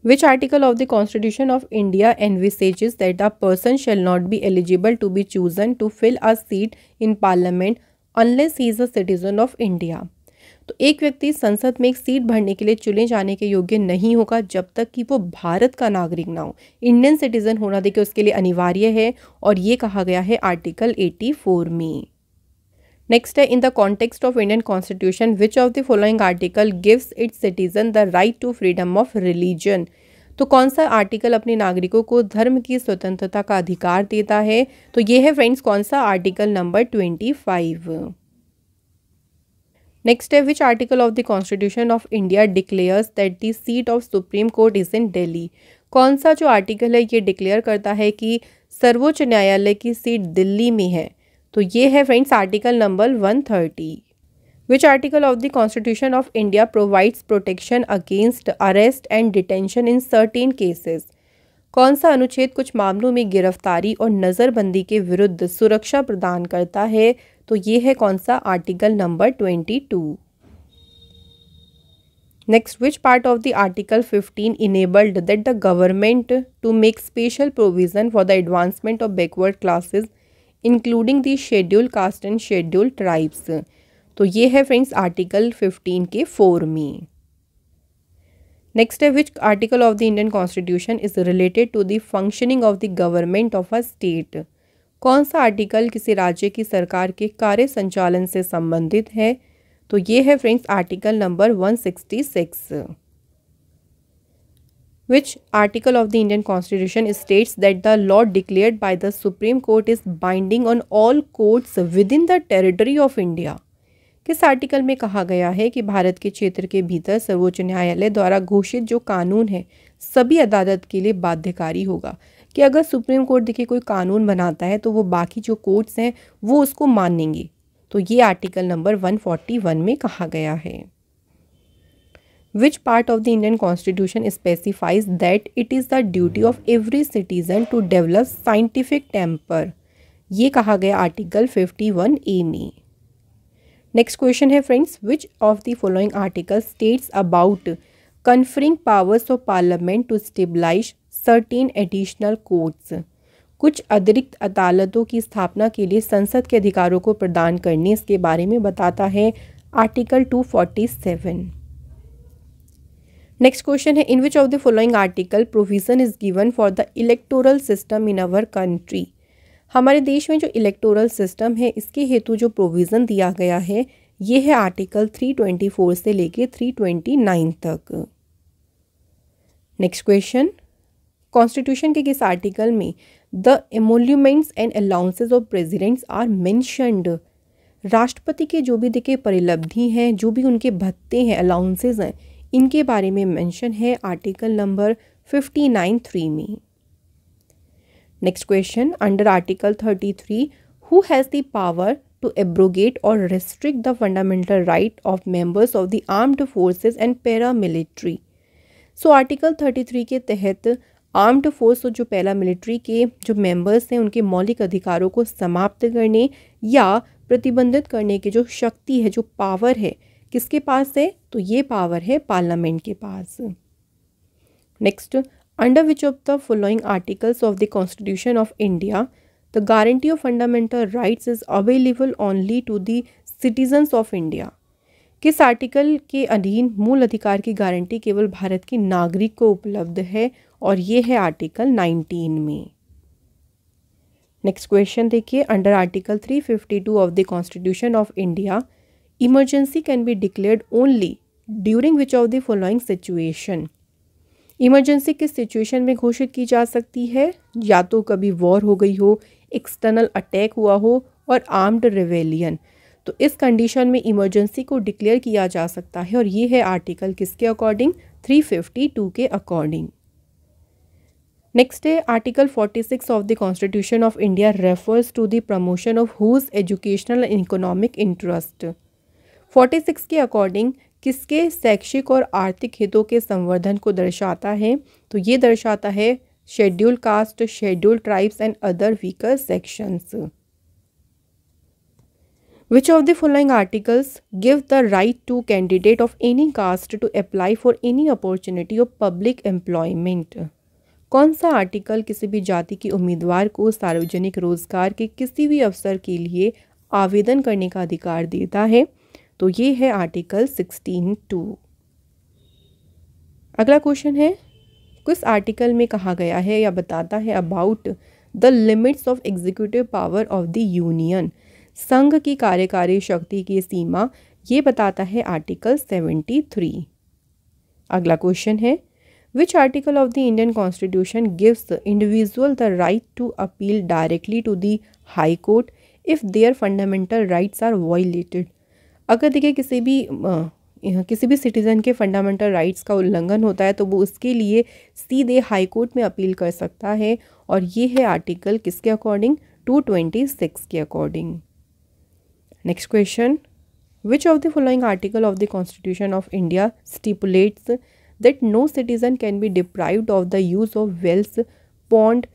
Which article of the Constitution of India envisages that a person shall not be eligible to be chosen to fill a seat in Parliament unless he is a citizen of India तो एक व्यक्ति संसद में एक seat भरने के लिए चुने जाने के योग्य नहीं होगा जब तक कि वो भारत का नागरिक ना हो इंडियन सिटीज़न होना देखिए उसके लिए अनिवार्य है और ये कहा गया है आर्टिकल 84 में नेक्स्ट है in the context of Indian constitution which of the following article gives its citizen the right to freedom of religion तो कौन सा आर्टिकल अपने नागरिकों को धर्म की स्वतंत्रता का अधिकार देता है तो ये है फ्रेंड्स कौन सा article number twenty five next है which article of the constitution of India declares that the seat of supreme court is in Delhi कौन सा जो आर्टिकल है ये डिक्लेयर करता है कि सर्वोच्च न्यायालय की सीट दिल्ली में है तो ये है friends article number one thirty which article of the constitution of india provides protection against arrest and detention in certain cases कौन सा अनुच्छेद कुछ मामलों में गिरफ्तारी और नज़रबंदी के विरुद्ध सुरक्षा प्रदान करता है तो ये है कौन सा article number twenty two next which part of the article fifteen enabled that the government to make special provision for the advancement of backward classes including the schedule caste and schedule tribes तो ये है friends article fifteen के four में next है which article of the Indian constitution is related to the functioning of the government of a state कौन सा article किसी राज्य की सरकार के कार्य संचालन से संबंधित है तो ये है friends article number 166 article of the Indian constitution states that the law declared by the supreme court is binding on all courts within the territory of India इस आर्टिकल में कहा गया है कि भारत के क्षेत्र के भीतर सर्वोच्च न्यायालय द्वारा घोषित जो कानून है सभी अदालत के लिए बाध्यकारी होगा कि अगर सुप्रीम कोर्ट देखिए कोई कानून बनाता है तो वो बाकी जो कोर्ट्स हैं वो उसको मानेंगे तो ये आर्टिकल नंबर 141 में कहा गया है which part of the Indian constitution specifies that it is the duty of every citizen to develop scientific temper ये कहा गया आर्टिकल 51 ए में नेक्स्ट क्वेश्चन है friends which of the following article states about conferring powers of parliament to stabilize certain additional courts कुछ अतिरिक्त अदालतों की स्थापना के लिए संसद के अधिकारों को प्रदान करने इसके बारे में बताता है आर्टिकल 247 नेक्स्ट क्वेश्चन है in which of the following article provision is given for the electoral system in our country हमारे देश में जो इलेक्टोरल सिस्टम है इसके हेतु जो प्रोविज़न दिया गया है ये है आर्टिकल 324 से लेके 329 तक नेक्स्ट क्वेश्चन कॉन्स्टिट्यूशन के किस आर्टिकल में the emoluments and allowances of presidents are mentioned राष्ट्रपति के जो भी दिखे परिलब्धि हैं जो भी उनके भत्ते हैं अलाउंसेज हैं इनके बारे में मेंशन है article number fifty nine three में next question under article thirty three who has the power to abrogate और restrict the fundamental right of members of the armed forces and paramilitary so article thirty three के तहत armed force और जो para military के जो members हैं उनके मौलिक अधिकारों को समाप्त करने या प्रतिबंधित करने की जो शक्ति है जो पावर है किसके पास है तो ये पावर है पार्लियामेंट के पास next under which of the following articles of the Constitution of India the guarantee of fundamental rights is available only to the citizens of India किस आर्टिकल के अधीन मूल अधिकार की गारंटी केवल भारत के नागरिक को उपलब्ध है और ये है आर्टिकल 19 में नेक्स्ट क्वेश्चन देखिए under article 352 of the constitution of India emergency can be declared only during which of the following situation emergency किस सिचुएशन में घोषित की जा सकती है या तो कभी वॉर हो गई हो एक्सटर्नल अटैक हुआ हो और आर्म्ड रिवेलियन तो इस कंडीशन में इमरजेंसी को डिक्लेयर किया जा सकता है और ये है आर्टिकल किसके अकॉर्डिंग 352 के अकॉर्डिंग नेक्स्ट है article 46 of the constitution of India refers to the promotion of whose educational and economic interest 46 के अकॉर्डिंग किसके शैक्षिक और आर्थिक हितों के संवर्धन को दर्शाता है तो ये दर्शाता है schedule caste schedule tribes and other weaker sections which of the following articles give the right to candidate of any caste to apply for any opportunity of public employment कौन सा आर्टिकल किसी भी जाति के उम्मीदवार को सार्वजनिक रोजगार के किसी भी अवसर के लिए आवेदन करने का अधिकार देता है तो ये है आर्टिकल सिक्सटीन टू अगला क्वेश्चन है किस आर्टिकल में कहा गया है या बताता है about the limits of executive power of the union संघ की कार्यकारी शक्ति की सीमा ये बताता है आर्टिकल सेवेंटी थ्री अगला क्वेश्चन है which article of the Indian constitution gives individual the right to appeal directly to the high court if their fundamental rights are violated अगर देखिए किसी भी किसी भी सिटीज़न के फंडामेंटल राइट्स का उल्लंघन होता है तो वो उसके लिए सीधे हाई कोर्ट में अपील कर सकता है और ये है आर्टिकल किसके अकॉर्डिंग 226 के according next question which of the following article of the constitution of India stipulates that no citizen can be deprived of the use of wells pond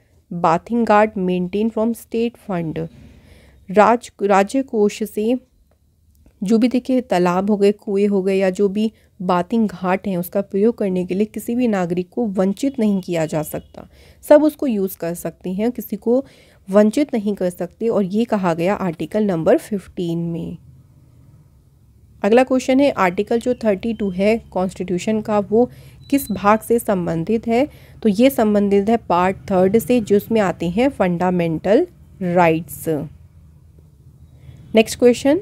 bathing गार्ड मेंटेन फ्रॉम स्टेट फंड राज्य कोष से जो भी देखिए तालाब हो गए कुएँ हो गए या जो भी बातिंग घाट हैं उसका प्रयोग करने के लिए किसी भी नागरिक को वंचित नहीं किया जा सकता सब उसको यूज़ कर सकते हैं किसी को वंचित नहीं कर सकते और ये कहा गया आर्टिकल नंबर फिफ्टीन में अगला क्वेश्चन है आर्टिकल जो थर्टी टू है कॉन्स्टिट्यूशन का वो किस भाग से संबंधित है तो ये संबंधित है पार्ट थर्ड से जिसमें आते हैं fundamental rights next question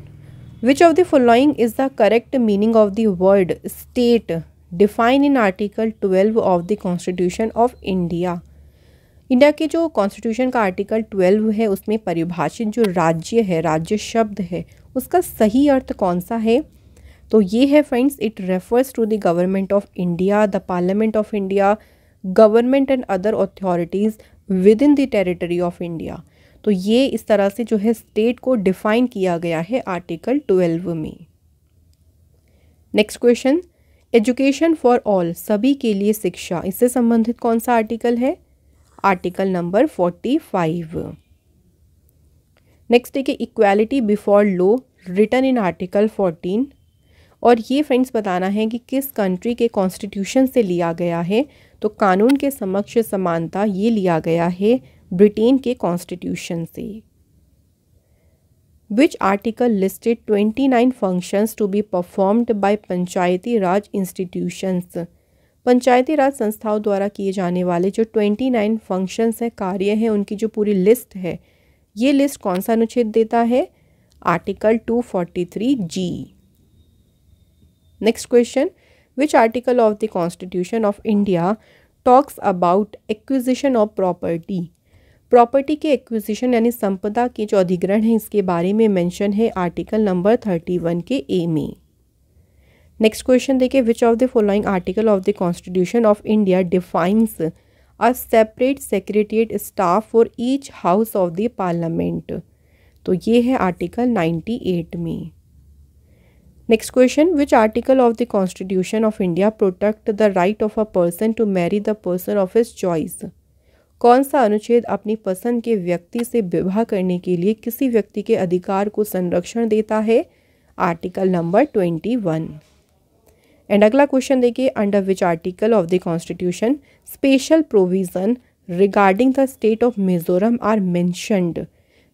which of the following is the correct meaning of the word state define in article twelve of the constitution of India India के जो कॉन्स्टिट्यूशन का आर्टिकल ट्वेल्व है उसमें परिभाषित जो राज्य है राज्य शब्द है उसका सही अर्थ कौन सा है तो ये है friends it refers to the government of India the parliament of India government and other authorities within the territory of India तो ये इस तरह से जो है स्टेट को डिफाइन किया गया है आर्टिकल ट्वेल्व में next question education for all सभी के लिए शिक्षा इससे संबंधित कौन सा आर्टिकल है article number forty five next देखिए equality before law return in article fourteen और ये फ्रेंड्स बताना है कि किस कंट्री के कॉन्स्टिट्यूशन से लिया गया है तो कानून के समक्ष समानता ये लिया गया है ब्रिटेन के कॉन्स्टिट्यूशन से which article listed twenty nine functions to be performed by panchayati raj institutions panchayati raj संस्थाओं द्वारा किए जाने वाले जो ट्वेंटी नाइन फंक्शंस हैं कार्य हैं उनकी जो पूरी लिस्ट है ये लिस्ट कौन सा अनुच्छेद देता है article two forty three G next question which article of the constitution of India talks about acquisition of property property के एक्विजिशन यानी संपदा के जो अधिग्रहण है इसके बारे में मेंशन है आर्टिकल नंबर थर्टी वन के ए में नेक्स्ट क्वेश्चन देखिए which of the following article of the constitution of India defines a separate secretariat staff for each house of the parliament तो ये है आर्टिकल नाइन्टी एट में next question which article of the constitution of India protect the right of a person to marry the person of his choice कौन सा अनुच्छेद अपनी पसंद के व्यक्ति से विवाह करने के लिए किसी व्यक्ति के अधिकार को संरक्षण देता है article number twenty one and अगला क्वेश्चन देखिए under which article of the constitution special provision regarding the state of Mizoram are mentioned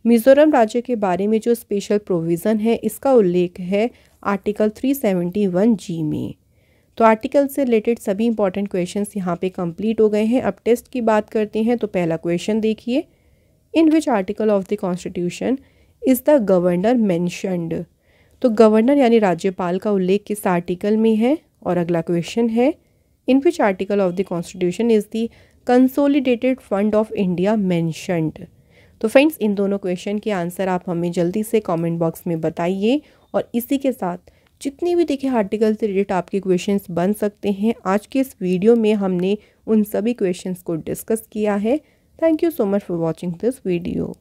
Mizoram राज्य के बारे में जो स्पेशल प्रोविज़न है इसका उल्लेख है article three seventy one G में तो आर्टिकल से रिलेटेड सभी इंपॉर्टेंट क्वेश्चन यहाँ पे कंप्लीट हो गए हैं अब टेस्ट की बात करते हैं तो पहला क्वेश्चन देखिए in which article of the constitution is the governor mentioned तो गवर्नर यानी राज्यपाल का उल्लेख किस आर्टिकल में है और अगला क्वेश्चन है in which article of the constitution is the consolidated fund of India mentioned तो फ्रेंड्स इन दोनों क्वेश्चन के आंसर आप हमें जल्दी से कमेंट बॉक्स में बताइए और इसी के साथ जितनी भी देखिए आर्टिकल से रिलेटेड आपके क्वेश्चंस बन सकते हैं आज के इस वीडियो में हमने उन सभी क्वेश्चंस को डिस्कस किया है thank you so much for watching this video